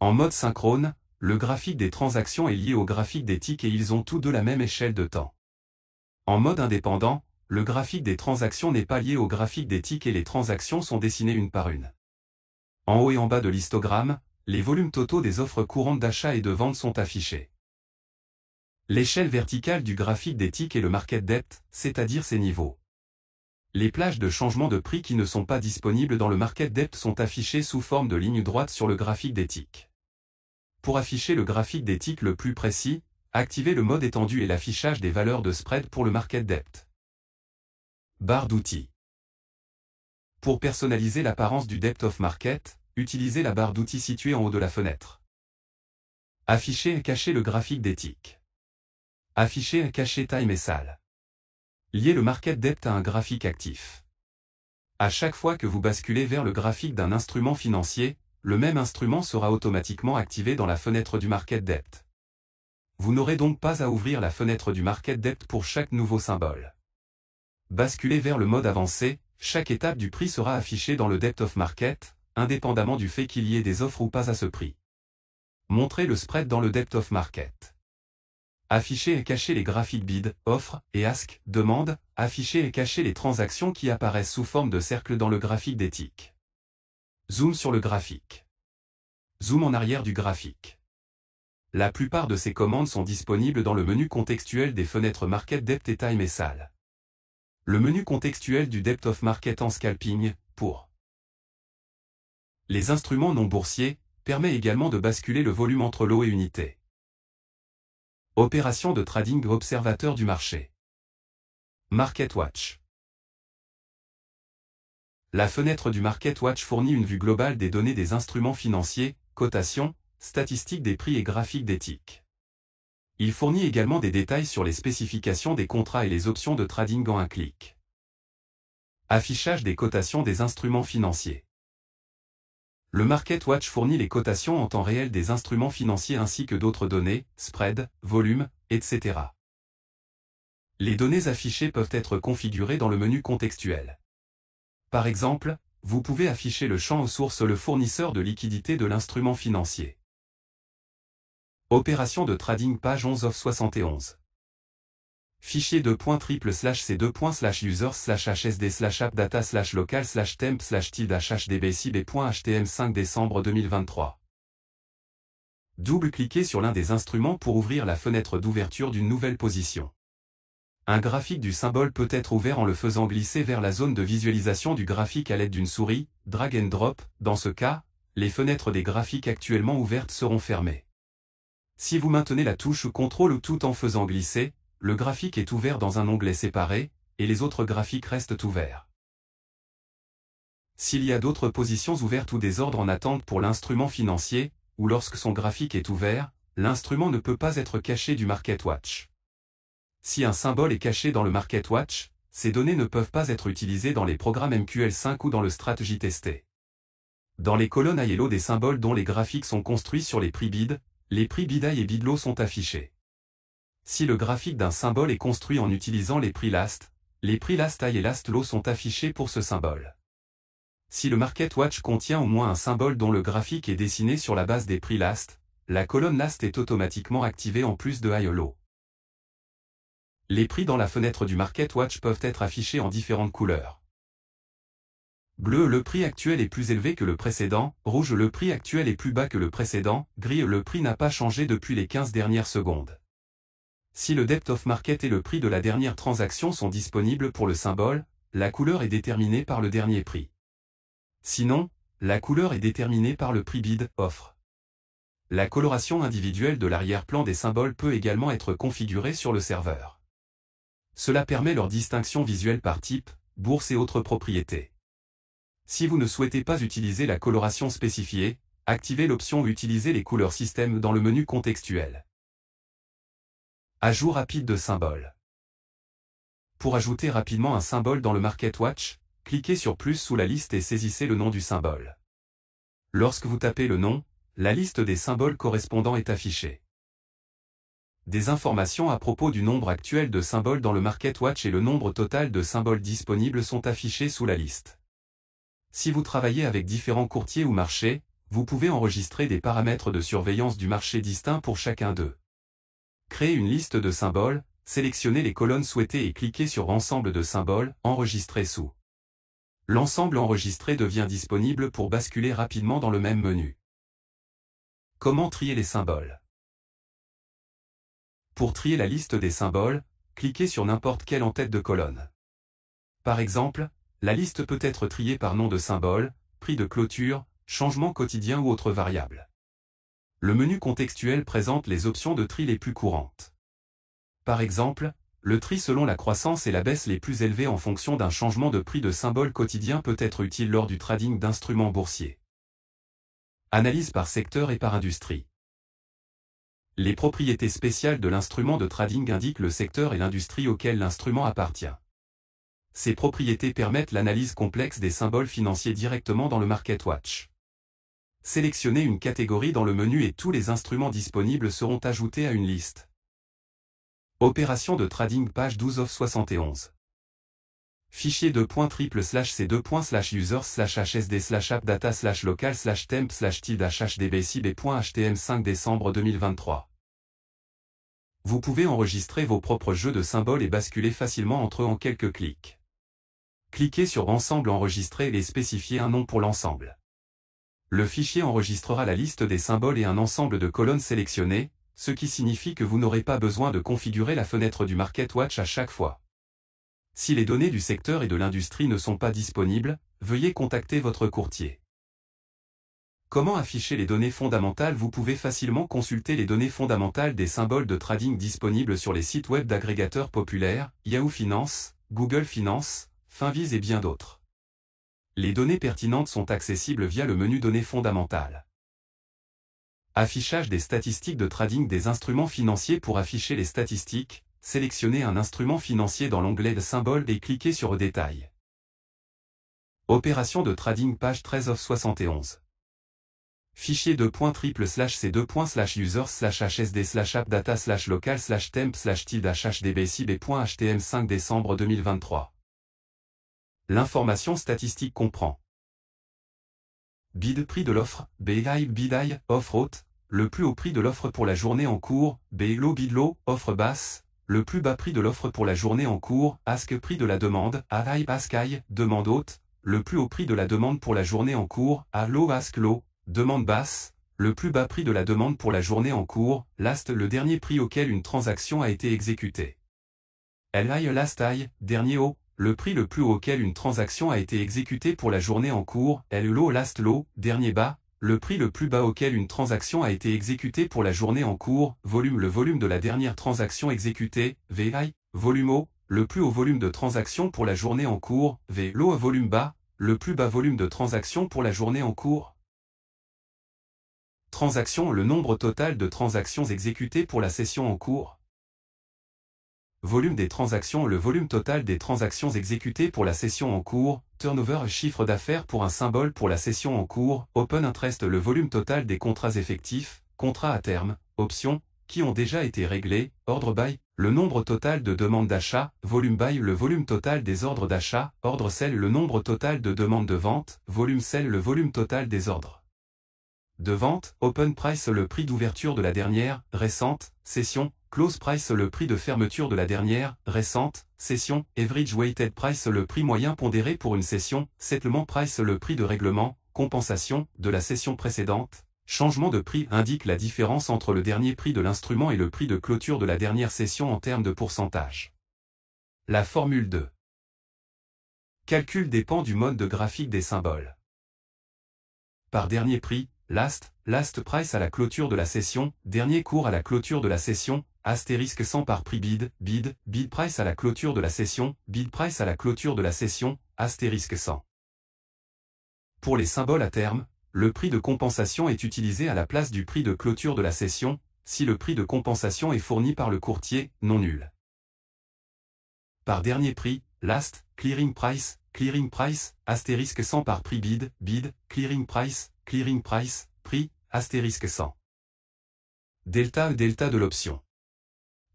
En mode synchrone, le graphique des transactions est lié au graphique des et ils ont tous deux la même échelle de temps. En mode indépendant, le graphique des transactions n'est pas lié au graphique des et les transactions sont dessinées une par une. En haut et en bas de l'histogramme, les volumes totaux des offres courantes d'achat et de vente sont affichés. L'échelle verticale du graphique des est le market depth, c'est-à-dire ses niveaux. Les plages de changement de prix qui ne sont pas disponibles dans le market depth sont affichées sous forme de lignes droites sur le graphique des pour afficher le graphique des le plus précis, activez le mode étendu et l'affichage des valeurs de spread pour le market depth. Barre d'outils. Pour personnaliser l'apparence du depth of market, utilisez la barre d'outils située en haut de la fenêtre. Afficher et cacher le graphique des Affichez Afficher et cacher time et salle. Liez le market depth à un graphique actif. À chaque fois que vous basculez vers le graphique d'un instrument financier, le même instrument sera automatiquement activé dans la fenêtre du Market Depth. Vous n'aurez donc pas à ouvrir la fenêtre du Market Depth pour chaque nouveau symbole. Basculez vers le mode avancé, chaque étape du prix sera affichée dans le Depth of Market, indépendamment du fait qu'il y ait des offres ou pas à ce prix. Montrez le spread dans le Depth of Market. Afficher et cacher les graphiques bid, Offre et ask, demande, Afficher et cacher les transactions qui apparaissent sous forme de cercle dans le graphique d'éthique. Zoom sur le graphique. Zoom en arrière du graphique. La plupart de ces commandes sont disponibles dans le menu contextuel des fenêtres Market Depth et Time et Sale. Le menu contextuel du Depth of Market en scalping, pour les instruments non boursiers, permet également de basculer le volume entre lots et unité. Opération de trading observateur du marché. Market Watch. La fenêtre du Market Watch fournit une vue globale des données des instruments financiers, cotations, statistiques des prix et graphiques d'éthique. Il fournit également des détails sur les spécifications des contrats et les options de trading en un clic. Affichage des cotations des instruments financiers. Le Market Watch fournit les cotations en temps réel des instruments financiers ainsi que d'autres données, spread, volume, etc. Les données affichées peuvent être configurées dans le menu contextuel. Par exemple, vous pouvez afficher le champ aux sources le fournisseur de liquidité de l'instrument financier. Opération de trading page 11 of 71. Fichier slash c slash hsd slash appdata slash local slash temp slash tilde 5 décembre 2023. Double-cliquez sur l'un des instruments pour ouvrir la fenêtre d'ouverture d'une nouvelle position. Un graphique du symbole peut être ouvert en le faisant glisser vers la zone de visualisation du graphique à l'aide d'une souris, drag and drop, dans ce cas, les fenêtres des graphiques actuellement ouvertes seront fermées. Si vous maintenez la touche CTRL tout en faisant glisser, le graphique est ouvert dans un onglet séparé, et les autres graphiques restent ouverts. S'il y a d'autres positions ouvertes ou des ordres en attente pour l'instrument financier, ou lorsque son graphique est ouvert, l'instrument ne peut pas être caché du Market Watch. Si un symbole est caché dans le Market Watch, ces données ne peuvent pas être utilisées dans les programmes MQL5 ou dans le strategy testé. Dans les colonnes ILO des symboles dont les graphiques sont construits sur les prix BID, les prix BIDAI et LOW sont affichés. Si le graphique d'un symbole est construit en utilisant les prix LAST, les prix LAST et LAST sont affichés pour ce symbole. Si le Market Watch contient au moins un symbole dont le graphique est dessiné sur la base des prix LAST, la colonne LAST est automatiquement activée en plus de LOW. Les prix dans la fenêtre du Market Watch peuvent être affichés en différentes couleurs. Bleu le prix actuel est plus élevé que le précédent, rouge le prix actuel est plus bas que le précédent, gris le prix n'a pas changé depuis les 15 dernières secondes. Si le depth of market et le prix de la dernière transaction sont disponibles pour le symbole, la couleur est déterminée par le dernier prix. Sinon, la couleur est déterminée par le prix bid, offre. La coloration individuelle de l'arrière-plan des symboles peut également être configurée sur le serveur. Cela permet leur distinction visuelle par type, bourse et autres propriétés. Si vous ne souhaitez pas utiliser la coloration spécifiée, activez l'option Utiliser les couleurs système dans le menu contextuel. Ajout rapide de symboles. Pour ajouter rapidement un symbole dans le Market Watch, cliquez sur plus sous la liste et saisissez le nom du symbole. Lorsque vous tapez le nom, la liste des symboles correspondants est affichée des informations à propos du nombre actuel de symboles dans le Market Watch et le nombre total de symboles disponibles sont affichés sous la liste. Si vous travaillez avec différents courtiers ou marchés, vous pouvez enregistrer des paramètres de surveillance du marché distincts pour chacun d'eux. Créez une liste de symboles, sélectionnez les colonnes souhaitées et cliquez sur Ensemble de symboles, Enregistrer sous. L'ensemble enregistré devient disponible pour basculer rapidement dans le même menu. Comment trier les symboles pour trier la liste des symboles, cliquez sur n'importe quelle en tête de colonne. Par exemple, la liste peut être triée par nom de symbole, prix de clôture, changement quotidien ou autre variable. Le menu contextuel présente les options de tri les plus courantes. Par exemple, le tri selon la croissance et la baisse les plus élevées en fonction d'un changement de prix de symbole quotidien peut être utile lors du trading d'instruments boursiers. Analyse par secteur et par industrie. Les propriétés spéciales de l'instrument de trading indiquent le secteur et l'industrie auquel l'instrument appartient. Ces propriétés permettent l'analyse complexe des symboles financiers directement dans le Market Watch. Sélectionnez une catégorie dans le menu et tous les instruments disponibles seront ajoutés à une liste. Opération de trading page 12 of 71 fichier point triple slash c 2. slash user slash hsd slash appdata slash local slash temp slash tilde 5 décembre 2023. Vous pouvez enregistrer vos propres jeux de symboles et basculer facilement entre eux en quelques clics. Cliquez sur Ensemble enregistré et spécifiez un nom pour l'ensemble. Le fichier enregistrera la liste des symboles et un ensemble de colonnes sélectionnées, ce qui signifie que vous n'aurez pas besoin de configurer la fenêtre du Market Watch à chaque fois. Si les données du secteur et de l'industrie ne sont pas disponibles, veuillez contacter votre courtier. Comment afficher les données fondamentales Vous pouvez facilement consulter les données fondamentales des symboles de trading disponibles sur les sites web d'agrégateurs populaires, Yahoo Finance, Google Finance, Finviz et bien d'autres. Les données pertinentes sont accessibles via le menu Données fondamentales. Affichage des statistiques de trading des instruments financiers Pour afficher les statistiques, sélectionnez un instrument financier dans l'onglet de symboles et cliquez sur Détails. Opération de trading page 13 of 71. Fichier slash c slash hsd appdata local temp slash 5 décembre 2023. L'information statistique comprend Bid prix de l'offre, BI high offre haute, le plus haut prix de l'offre pour la journée en cours, B-low, bid low offre basse, le plus bas prix de l'offre pour la journée en cours, ask prix de la demande, high ask high, demande haute, le plus haut prix de la demande pour la journée en cours, à low ask low, demande basse, le plus bas prix de la demande pour la journée en cours, last le dernier prix auquel une transaction a été exécutée. high last high, dernier haut, le prix le plus haut auquel une transaction a été exécutée pour la journée en cours, L low last low, dernier bas, le prix le plus bas auquel une transaction a été exécutée pour la journée en cours, volume le volume de la dernière transaction exécutée, VI, volume haut, le plus haut volume de transaction pour la journée en cours, V volume bas, le plus bas volume de transaction pour la journée en cours. Transaction le nombre total de transactions exécutées pour la session en cours volume des transactions le volume total des transactions exécutées pour la session en cours, turnover chiffre d'affaires pour un symbole pour la session en cours, open interest le volume total des contrats effectifs, contrats à terme, options, qui ont déjà été réglés, ordre buy, le nombre total de demandes d'achat, volume buy le volume total des ordres d'achat, ordre sell le nombre total de demandes de vente, volume sell le volume total des ordres de vente, open price le prix d'ouverture de la dernière, récente, session, close price le prix de fermeture de la dernière, récente, session, average weighted price le prix moyen pondéré pour une session, settlement price le prix de règlement, compensation, de la session précédente, changement de prix indique la différence entre le dernier prix de l'instrument et le prix de clôture de la dernière session en termes de pourcentage. La formule 2. Calcul dépend du mode de graphique des symboles. Par dernier prix, Last, last price à la clôture de la session, dernier cours à la clôture de la session, astérisque 100 par prix bid, bid, bid price à la clôture de la session, bid price à la clôture de la session, astérisque 100. Pour les symboles à terme, le prix de compensation est utilisé à la place du prix de clôture de la session, si le prix de compensation est fourni par le courtier, non nul. Par dernier prix, last, clearing price, clearing price, astérisque 100 par prix bid, bid, clearing price, clearing price, prix, astérisque 100. Delta et delta de l'option.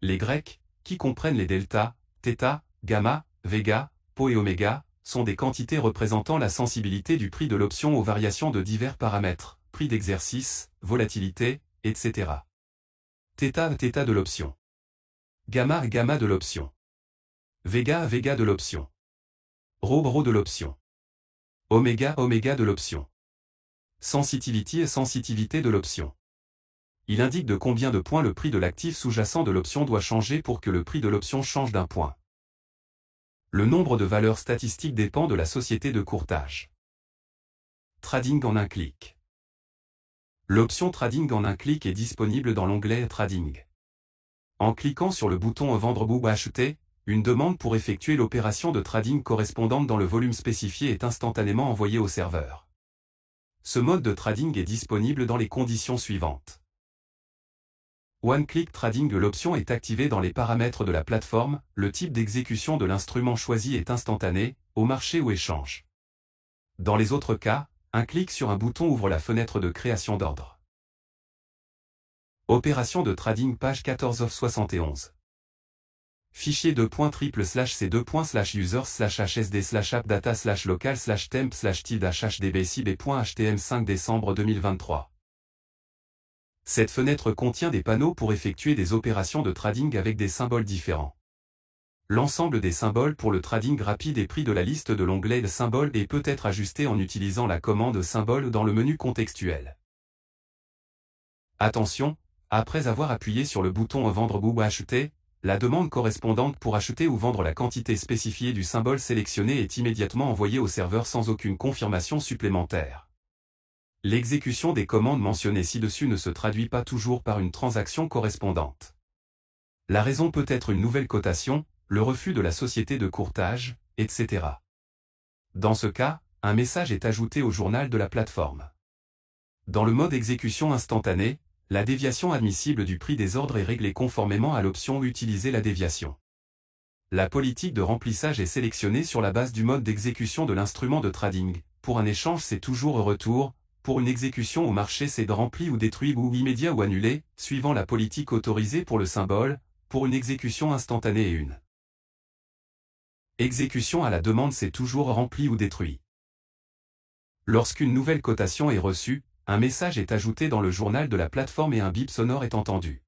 Les grecs, qui comprennent les deltas, theta, gamma, vega, po et oméga, sont des quantités représentant la sensibilité du prix de l'option aux variations de divers paramètres, prix d'exercice, volatilité, etc. Theta theta de l'option. Gamma gamma de l'option. Vega vega de l'option. Rho rho de l'option. Oméga oméga de l'option sensitivity et sensitivité de l'option. Il indique de combien de points le prix de l'actif sous-jacent de l'option doit changer pour que le prix de l'option change d'un point. Le nombre de valeurs statistiques dépend de la société de courtage. Trading en un clic. L'option Trading en un clic est disponible dans l'onglet Trading. En cliquant sur le bouton Vendre ou Acheter, une demande pour effectuer l'opération de trading correspondante dans le volume spécifié est instantanément envoyée au serveur. Ce mode de trading est disponible dans les conditions suivantes. One Click Trading L'option est activée dans les paramètres de la plateforme, le type d'exécution de l'instrument choisi est instantané, au marché ou échange. Dans les autres cas, un clic sur un bouton ouvre la fenêtre de création d'ordre. Opération de trading page 14 of 71 fichier de slash c 2 slash hsd slash appdata slash local slash temp slash tilde hdb 5 décembre 2023. Cette fenêtre contient des panneaux pour effectuer des opérations de trading avec des symboles différents. L'ensemble des symboles pour le trading rapide est pris de la liste de l'onglet de symboles et peut être ajusté en utilisant la commande symbole dans le menu contextuel. Attention, après avoir appuyé sur le bouton Vendre ou Acheter, la demande correspondante pour acheter ou vendre la quantité spécifiée du symbole sélectionné est immédiatement envoyée au serveur sans aucune confirmation supplémentaire. L'exécution des commandes mentionnées ci-dessus ne se traduit pas toujours par une transaction correspondante. La raison peut être une nouvelle cotation, le refus de la société de courtage, etc. Dans ce cas, un message est ajouté au journal de la plateforme. Dans le mode exécution instantanée, la déviation admissible du prix des ordres est réglée conformément à l'option Utiliser la déviation. La politique de remplissage est sélectionnée sur la base du mode d'exécution de l'instrument de trading. Pour un échange, c'est toujours retour. Pour une exécution au marché, c'est rempli ou détruit ou immédiat ou annulé, suivant la politique autorisée pour le symbole, pour une exécution instantanée et une. Exécution à la demande c'est toujours rempli ou détruit. Lorsqu'une nouvelle cotation est reçue, un message est ajouté dans le journal de la plateforme et un bip sonore est entendu.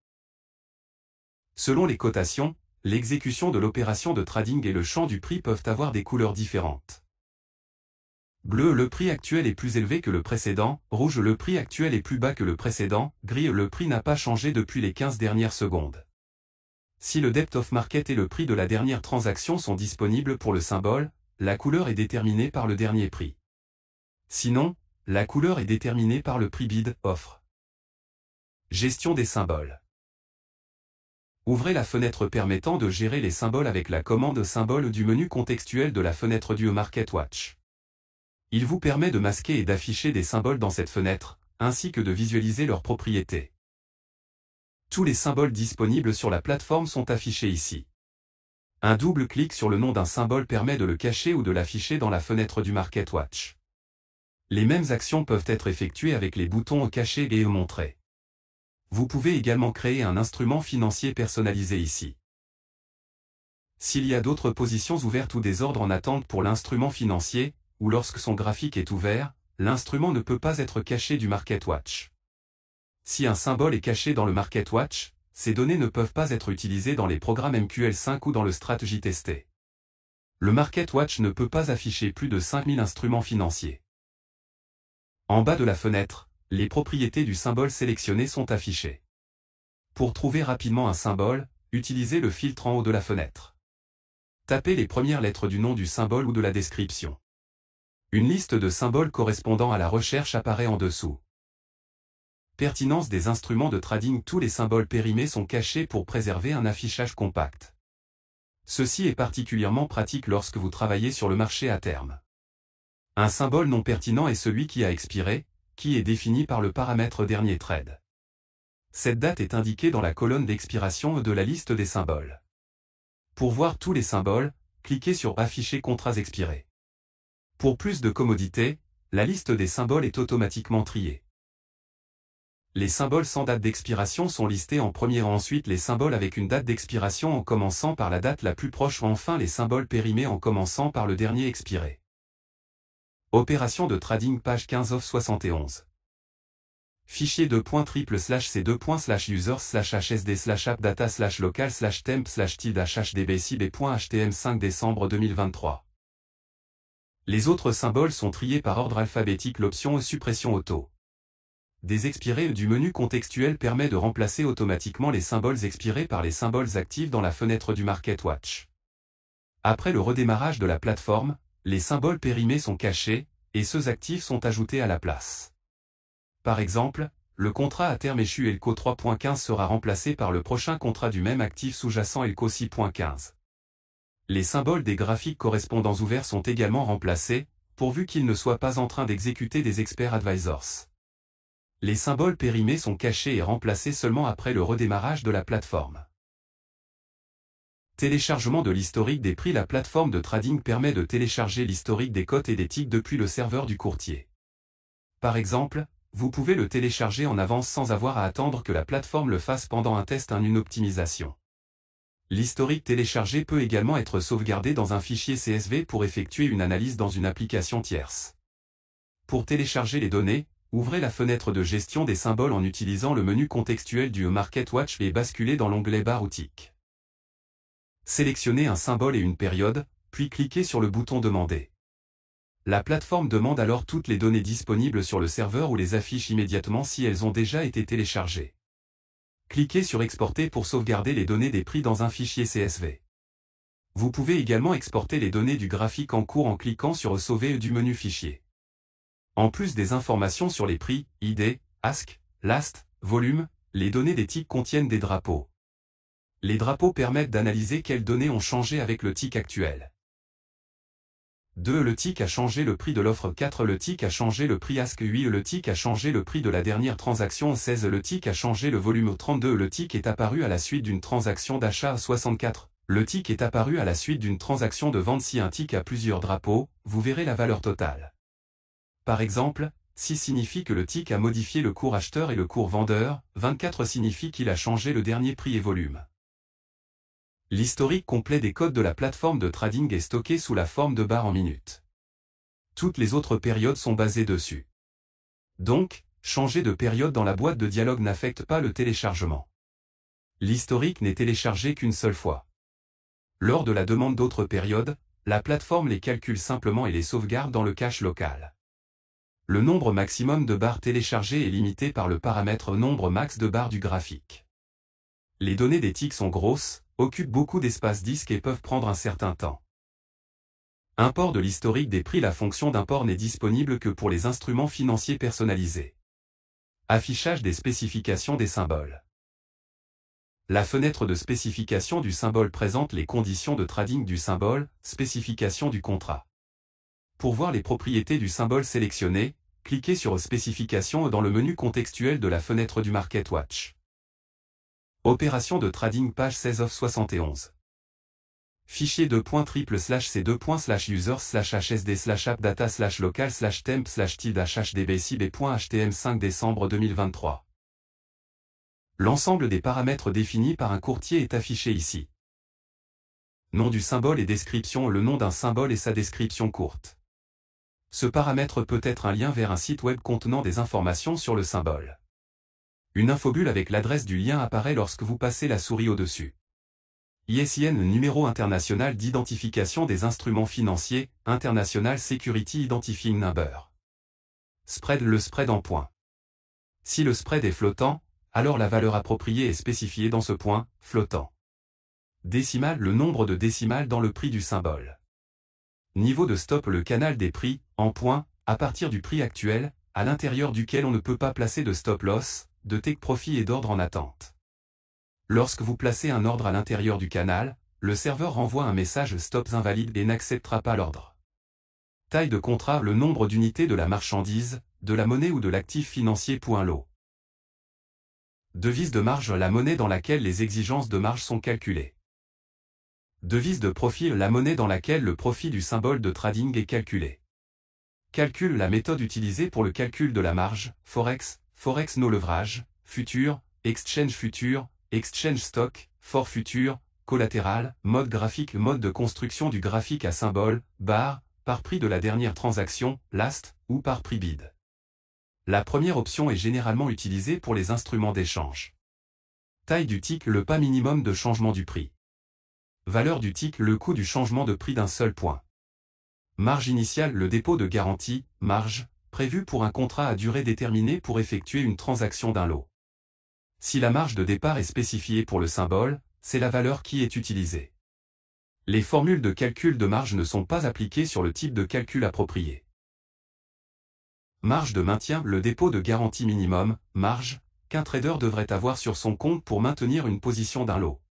Selon les cotations, l'exécution de l'opération de trading et le champ du prix peuvent avoir des couleurs différentes. Bleu le prix actuel est plus élevé que le précédent, rouge le prix actuel est plus bas que le précédent, gris le prix n'a pas changé depuis les 15 dernières secondes. Si le depth of market et le prix de la dernière transaction sont disponibles pour le symbole, la couleur est déterminée par le dernier prix. Sinon, la couleur est déterminée par le prix bid offre. Gestion des symboles. Ouvrez la fenêtre permettant de gérer les symboles avec la commande symbole du menu contextuel de la fenêtre du Market Watch. Il vous permet de masquer et d'afficher des symboles dans cette fenêtre, ainsi que de visualiser leurs propriétés. Tous les symboles disponibles sur la plateforme sont affichés ici. Un double clic sur le nom d'un symbole permet de le cacher ou de l'afficher dans la fenêtre du Market Watch. Les mêmes actions peuvent être effectuées avec les boutons au cachet et au montré. Vous pouvez également créer un instrument financier personnalisé ici. S'il y a d'autres positions ouvertes ou des ordres en attente pour l'instrument financier, ou lorsque son graphique est ouvert, l'instrument ne peut pas être caché du Market Watch. Si un symbole est caché dans le Market Watch, ces données ne peuvent pas être utilisées dans les programmes MQL5 ou dans le stratégie testé. Le Market Watch ne peut pas afficher plus de 5000 instruments financiers. En bas de la fenêtre, les propriétés du symbole sélectionné sont affichées. Pour trouver rapidement un symbole, utilisez le filtre en haut de la fenêtre. Tapez les premières lettres du nom du symbole ou de la description. Une liste de symboles correspondant à la recherche apparaît en dessous. Pertinence des instruments de trading Tous les symboles périmés sont cachés pour préserver un affichage compact. Ceci est particulièrement pratique lorsque vous travaillez sur le marché à terme. Un symbole non pertinent est celui qui a expiré, qui est défini par le paramètre dernier trade. Cette date est indiquée dans la colonne d'expiration de la liste des symboles. Pour voir tous les symboles, cliquez sur Afficher contrats expirés. Pour plus de commodité, la liste des symboles est automatiquement triée. Les symboles sans date d'expiration sont listés en premier ensuite les symboles avec une date d'expiration en commençant par la date la plus proche enfin les symboles périmés en commençant par le dernier expiré. Opération de trading page 15 off 71. Fichier de slash c 2 slash user slash hsd slash appdata slash local slash temp slash tilde hdb 5 décembre 2023. Les autres symboles sont triés par ordre alphabétique l'option suppression auto. Des expirés du menu contextuel permet de remplacer automatiquement les symboles expirés par les symboles actifs dans la fenêtre du Market Watch. Après le redémarrage de la plateforme, les symboles périmés sont cachés, et ceux actifs sont ajoutés à la place. Par exemple, le contrat à terme échu ELCO 3.15 sera remplacé par le prochain contrat du même actif sous-jacent ELCO 6.15. Les symboles des graphiques correspondants ouverts sont également remplacés, pourvu qu'ils ne soient pas en train d'exécuter des experts advisors. Les symboles périmés sont cachés et remplacés seulement après le redémarrage de la plateforme. Téléchargement de l'historique des prix La plateforme de trading permet de télécharger l'historique des cotes et des tics depuis le serveur du courtier. Par exemple, vous pouvez le télécharger en avance sans avoir à attendre que la plateforme le fasse pendant un test en une optimisation. L'historique téléchargé peut également être sauvegardé dans un fichier CSV pour effectuer une analyse dans une application tierce. Pour télécharger les données, ouvrez la fenêtre de gestion des symboles en utilisant le menu contextuel du Market Watch et basculez dans l'onglet Bar Outique. Sélectionnez un symbole et une période, puis cliquez sur le bouton Demander. La plateforme demande alors toutes les données disponibles sur le serveur ou les affiche immédiatement si elles ont déjà été téléchargées. Cliquez sur Exporter pour sauvegarder les données des prix dans un fichier CSV. Vous pouvez également exporter les données du graphique en cours en cliquant sur Sauver du menu Fichier. En plus des informations sur les prix, ID, Ask, LAST, volume, les données des types contiennent des drapeaux, les drapeaux permettent d'analyser quelles données ont changé avec le TIC actuel. 2. Le TIC a changé le prix de l'offre 4. Le TIC a changé le prix ASC. 8. Le TIC a changé le prix de la dernière transaction 16. Le TIC a changé le volume 32. Le TIC est apparu à la suite d'une transaction d'achat 64. Le TIC est apparu à la suite d'une transaction de vente si un TIC a plusieurs drapeaux, vous verrez la valeur totale. Par exemple, 6 signifie que le TIC a modifié le cours acheteur et le cours vendeur, 24 signifie qu'il a changé le dernier prix et volume. L'historique complet des codes de la plateforme de trading est stocké sous la forme de barres en minutes. Toutes les autres périodes sont basées dessus. Donc, changer de période dans la boîte de dialogue n'affecte pas le téléchargement. L'historique n'est téléchargé qu'une seule fois. Lors de la demande d'autres périodes, la plateforme les calcule simplement et les sauvegarde dans le cache local. Le nombre maximum de barres téléchargées est limité par le paramètre nombre max de barres du graphique. Les données des tics sont grosses, occupent beaucoup d'espace disque et peuvent prendre un certain temps. Import de l'historique des prix La fonction d'import n'est disponible que pour les instruments financiers personnalisés. Affichage des spécifications des symboles. La fenêtre de spécification du symbole présente les conditions de trading du symbole, spécification du contrat. Pour voir les propriétés du symbole sélectionné, cliquez sur Spécifications dans le menu contextuel de la fenêtre du Market Watch. Opération de trading page 16 of 71. Fichier 2. triple slash c 2. slash user slash hsd slash appdata slash local slash temp slash tilde hdb 5 décembre 2023. L'ensemble des paramètres définis par un courtier est affiché ici. Nom du symbole et description Le nom d'un symbole et sa description courte. Ce paramètre peut être un lien vers un site web contenant des informations sur le symbole. Une infobulle avec l'adresse du lien apparaît lorsque vous passez la souris au-dessus. ISIN numéro international d'identification des instruments financiers, International Security Identifying Number. Spread le spread en point. Si le spread est flottant, alors la valeur appropriée est spécifiée dans ce point, flottant. Décimal le nombre de décimales dans le prix du symbole. Niveau de stop le canal des prix, en point, à partir du prix actuel, à l'intérieur duquel on ne peut pas placer de stop loss, de take profit et d'ordre en attente. Lorsque vous placez un ordre à l'intérieur du canal, le serveur renvoie un message Stops invalide et n'acceptera pas l'ordre. Taille de contrat le nombre d'unités de la marchandise, de la monnaie ou de l'actif financier. Lot. Devise de marge la monnaie dans laquelle les exigences de marge sont calculées. Devise de profit la monnaie dans laquelle le profit du symbole de trading est calculé. Calcul la méthode utilisée pour le calcul de la marge, Forex, Forex no leverage, futur, exchange futur, exchange stock, for futur, collatéral, mode graphique, mode de construction du graphique à symbole, barre, par prix de la dernière transaction, last, ou par prix bid. La première option est généralement utilisée pour les instruments d'échange. Taille du tick, le pas minimum de changement du prix. Valeur du tick, le coût du changement de prix d'un seul point. Marge initiale, le dépôt de garantie, marge, Prévu pour un contrat à durée déterminée pour effectuer une transaction d'un lot. Si la marge de départ est spécifiée pour le symbole, c'est la valeur qui est utilisée. Les formules de calcul de marge ne sont pas appliquées sur le type de calcul approprié. Marge de maintien, le dépôt de garantie minimum, marge, qu'un trader devrait avoir sur son compte pour maintenir une position d'un lot.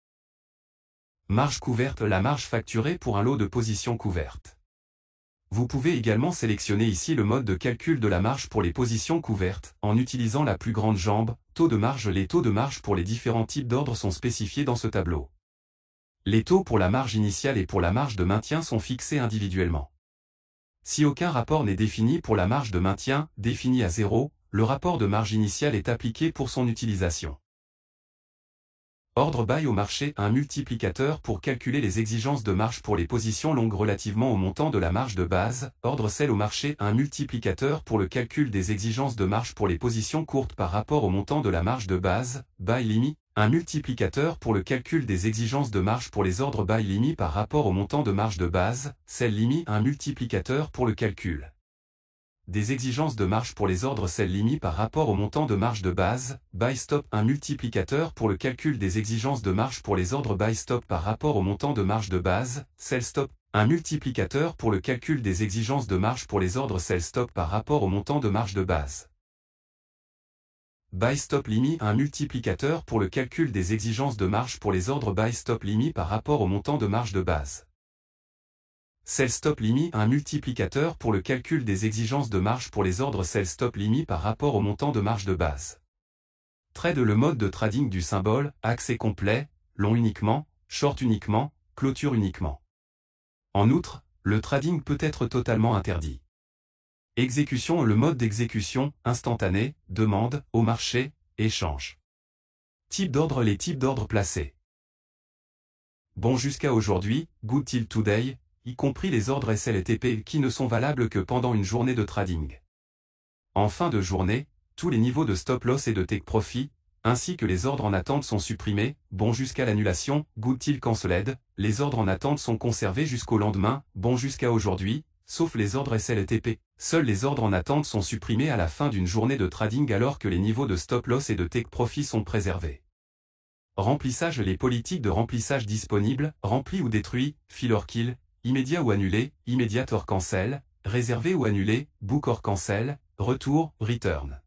Marge couverte, la marge facturée pour un lot de position couverte. Vous pouvez également sélectionner ici le mode de calcul de la marge pour les positions couvertes, en utilisant la plus grande jambe, taux de marge. Les taux de marge pour les différents types d'ordres sont spécifiés dans ce tableau. Les taux pour la marge initiale et pour la marge de maintien sont fixés individuellement. Si aucun rapport n'est défini pour la marge de maintien, défini à zéro, le rapport de marge initiale est appliqué pour son utilisation. Ordre bail au marché un multiplicateur pour calculer les exigences de marge pour les positions longues relativement au montant de la marge de base. Ordre celle au marché un multiplicateur pour le calcul des exigences de marge pour les positions courtes par rapport au montant de la marge de base. Bail limit un multiplicateur pour le calcul des exigences de marge pour les ordres bail limit par rapport au montant de marge de base. sell limit un multiplicateur pour le calcul des exigences de marge pour les ordres celles limit par rapport au montant de marge de base, buy stop un multiplicateur pour le calcul des exigences de marge pour les ordres buy stop par rapport au montant de marge de base, sell stop un multiplicateur pour le calcul des exigences de marge pour les ordres sell stop par rapport au montant de marge de base. Buy stop limit, un multiplicateur pour le calcul des exigences de marge pour les ordres buy stop limit par rapport au montant de marge de base. Sell-Stop Limit un multiplicateur pour le calcul des exigences de marge pour les ordres Sell-Stop Limit par rapport au montant de marge de base. Trade le mode de trading du symbole, accès complet, long uniquement, short uniquement, clôture uniquement. En outre, le trading peut être totalement interdit. Exécution Le mode d'exécution, instantané, demande, au marché, échange. Type d'ordre Les types d'ordre placés. Bon jusqu'à aujourd'hui, Good Till Today, y compris les ordres et TP qui ne sont valables que pendant une journée de trading. En fin de journée, tous les niveaux de stop loss et de take profit, ainsi que les ordres en attente sont supprimés, bon jusqu'à l'annulation, good till cancelled, les ordres en attente sont conservés jusqu'au lendemain, bon jusqu'à aujourd'hui, sauf les ordres TP. Seuls les ordres en attente sont supprimés à la fin d'une journée de trading alors que les niveaux de stop loss et de take profit sont préservés. Remplissage Les politiques de remplissage disponibles, remplis ou détruits, or kill, Immédiat ou annulé, immédiat or cancel, réservé ou annulé, book or cancel, retour, return.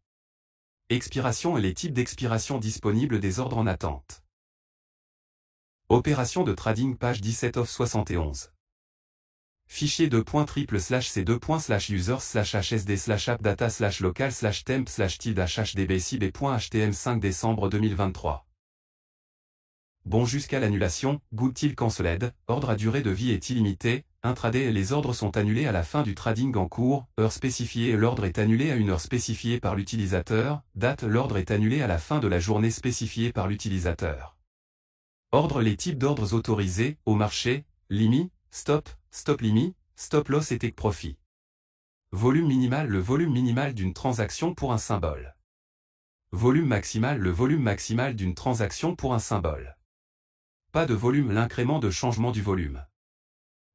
Expiration et les types d'expiration disponibles des ordres en attente. Opération de trading page 17 of 71. Fichier slash c slash hsd slash appdata slash local slash temp slash tilde hdb 5 décembre 2023. Bon jusqu'à l'annulation, Good canceled, ordre à durée de vie est illimité, et les ordres sont annulés à la fin du trading en cours, heure spécifiée et l'ordre est annulé à une heure spécifiée par l'utilisateur, date l'ordre est annulé à la fin de la journée spécifiée par l'utilisateur. Ordre les types d'ordres autorisés, au marché, limit, stop, stop limit, stop loss et take profit. Volume minimal le volume minimal d'une transaction pour un symbole. Volume maximal le volume maximal d'une transaction pour un symbole. Pas de volume L'incrément de changement du volume.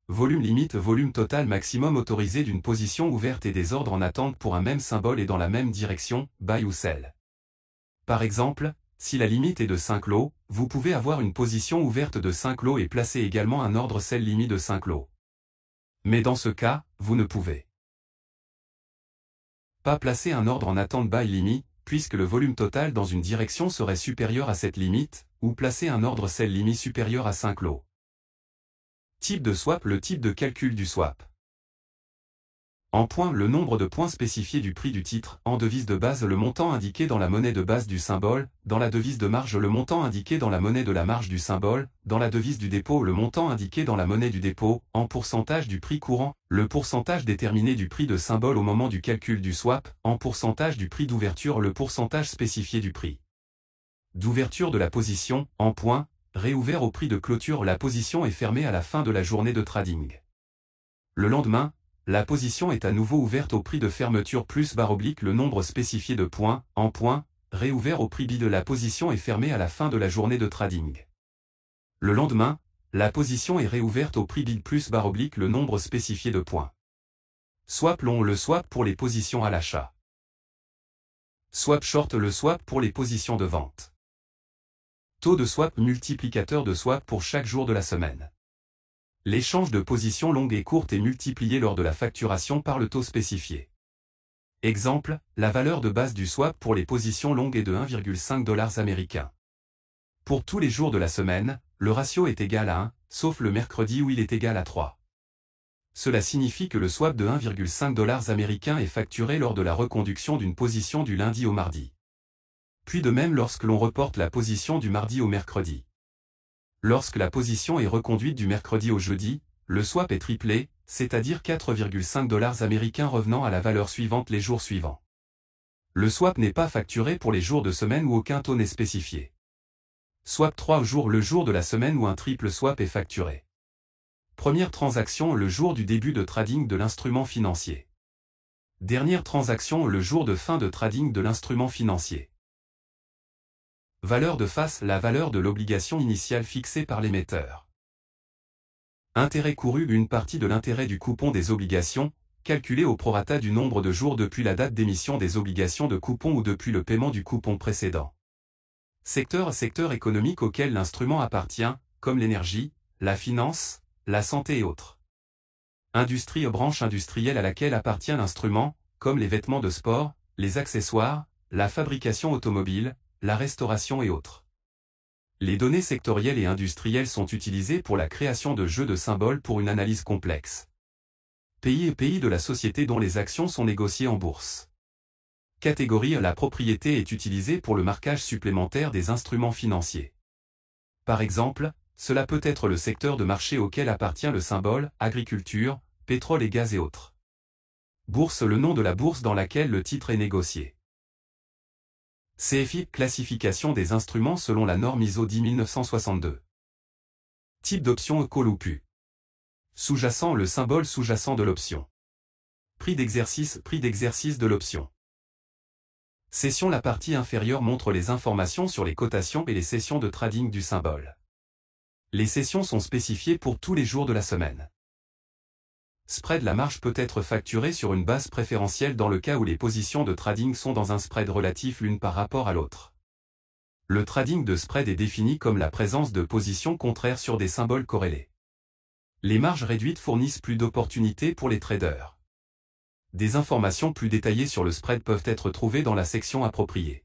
Volume limite Volume total maximum autorisé d'une position ouverte et des ordres en attente pour un même symbole et dans la même direction, buy ou sell. Par exemple, si la limite est de 5 lots, vous pouvez avoir une position ouverte de 5 lots et placer également un ordre sell limite de 5 lots. Mais dans ce cas, vous ne pouvez pas placer un ordre en attente buy limit, puisque le volume total dans une direction serait supérieur à cette limite, ou placer un ordre celle limite supérieur à 5 lots. Type de swap Le type de calcul du swap en point le nombre de points spécifiés du prix du titre, en devise de base le montant indiqué dans la monnaie de base du symbole, dans la devise de marge le montant indiqué dans la monnaie de la marge du symbole, dans la devise du dépôt le montant indiqué dans la monnaie du dépôt, en pourcentage du prix courant, le pourcentage déterminé du prix de symbole au moment du calcul du swap, en pourcentage du prix d'ouverture le pourcentage spécifié du prix d'ouverture de la position, en point, réouvert au prix de clôture la position est fermée à la fin de la journée de trading. Le lendemain, la position est à nouveau ouverte au prix de fermeture plus barre oblique le nombre spécifié de points, en points, réouvert au prix bid de la position et fermée à la fin de la journée de trading. Le lendemain, la position est réouverte au prix bid plus barre oblique le nombre spécifié de points. Swap long le swap pour les positions à l'achat. Swap short le swap pour les positions de vente. Taux de swap multiplicateur de swap pour chaque jour de la semaine. L'échange de positions longues et courtes est multiplié lors de la facturation par le taux spécifié. Exemple, la valeur de base du swap pour les positions longues est de 1,5 dollars américains. Pour tous les jours de la semaine, le ratio est égal à 1, sauf le mercredi où il est égal à 3. Cela signifie que le swap de 1,5 dollars américains est facturé lors de la reconduction d'une position du lundi au mardi. Puis de même lorsque l'on reporte la position du mardi au mercredi. Lorsque la position est reconduite du mercredi au jeudi, le swap est triplé, c'est-à-dire 4,5 dollars américains revenant à la valeur suivante les jours suivants. Le swap n'est pas facturé pour les jours de semaine où aucun taux n'est spécifié. Swap 3 jours le jour de la semaine où un triple swap est facturé. Première transaction le jour du début de trading de l'instrument financier. Dernière transaction le jour de fin de trading de l'instrument financier. Valeur de face la valeur de l'obligation initiale fixée par l'émetteur. Intérêt couru une partie de l'intérêt du coupon des obligations, calculé au prorata du nombre de jours depuis la date d'émission des obligations de coupon ou depuis le paiement du coupon précédent. Secteur secteur économique auquel l'instrument appartient, comme l'énergie, la finance, la santé et autres. Industrie branche industrielle à laquelle appartient l'instrument, comme les vêtements de sport, les accessoires, la fabrication automobile, la restauration et autres. Les données sectorielles et industrielles sont utilisées pour la création de jeux de symboles pour une analyse complexe. Pays et pays de la société dont les actions sont négociées en bourse. Catégorie La propriété est utilisée pour le marquage supplémentaire des instruments financiers. Par exemple, cela peut être le secteur de marché auquel appartient le symbole, agriculture, pétrole et gaz et autres. Bourse Le nom de la bourse dans laquelle le titre est négocié. CFI Classification des instruments selon la norme ISO 10962. Type d'option eco ou Sous-jacent le symbole sous-jacent de l'option. Prix d'exercice Prix d'exercice de l'option. Session La partie inférieure montre les informations sur les cotations et les sessions de trading du symbole. Les sessions sont spécifiées pour tous les jours de la semaine spread la marge peut être facturée sur une base préférentielle dans le cas où les positions de trading sont dans un spread relatif l'une par rapport à l'autre. Le trading de spread est défini comme la présence de positions contraires sur des symboles corrélés. Les marges réduites fournissent plus d'opportunités pour les traders. Des informations plus détaillées sur le spread peuvent être trouvées dans la section appropriée.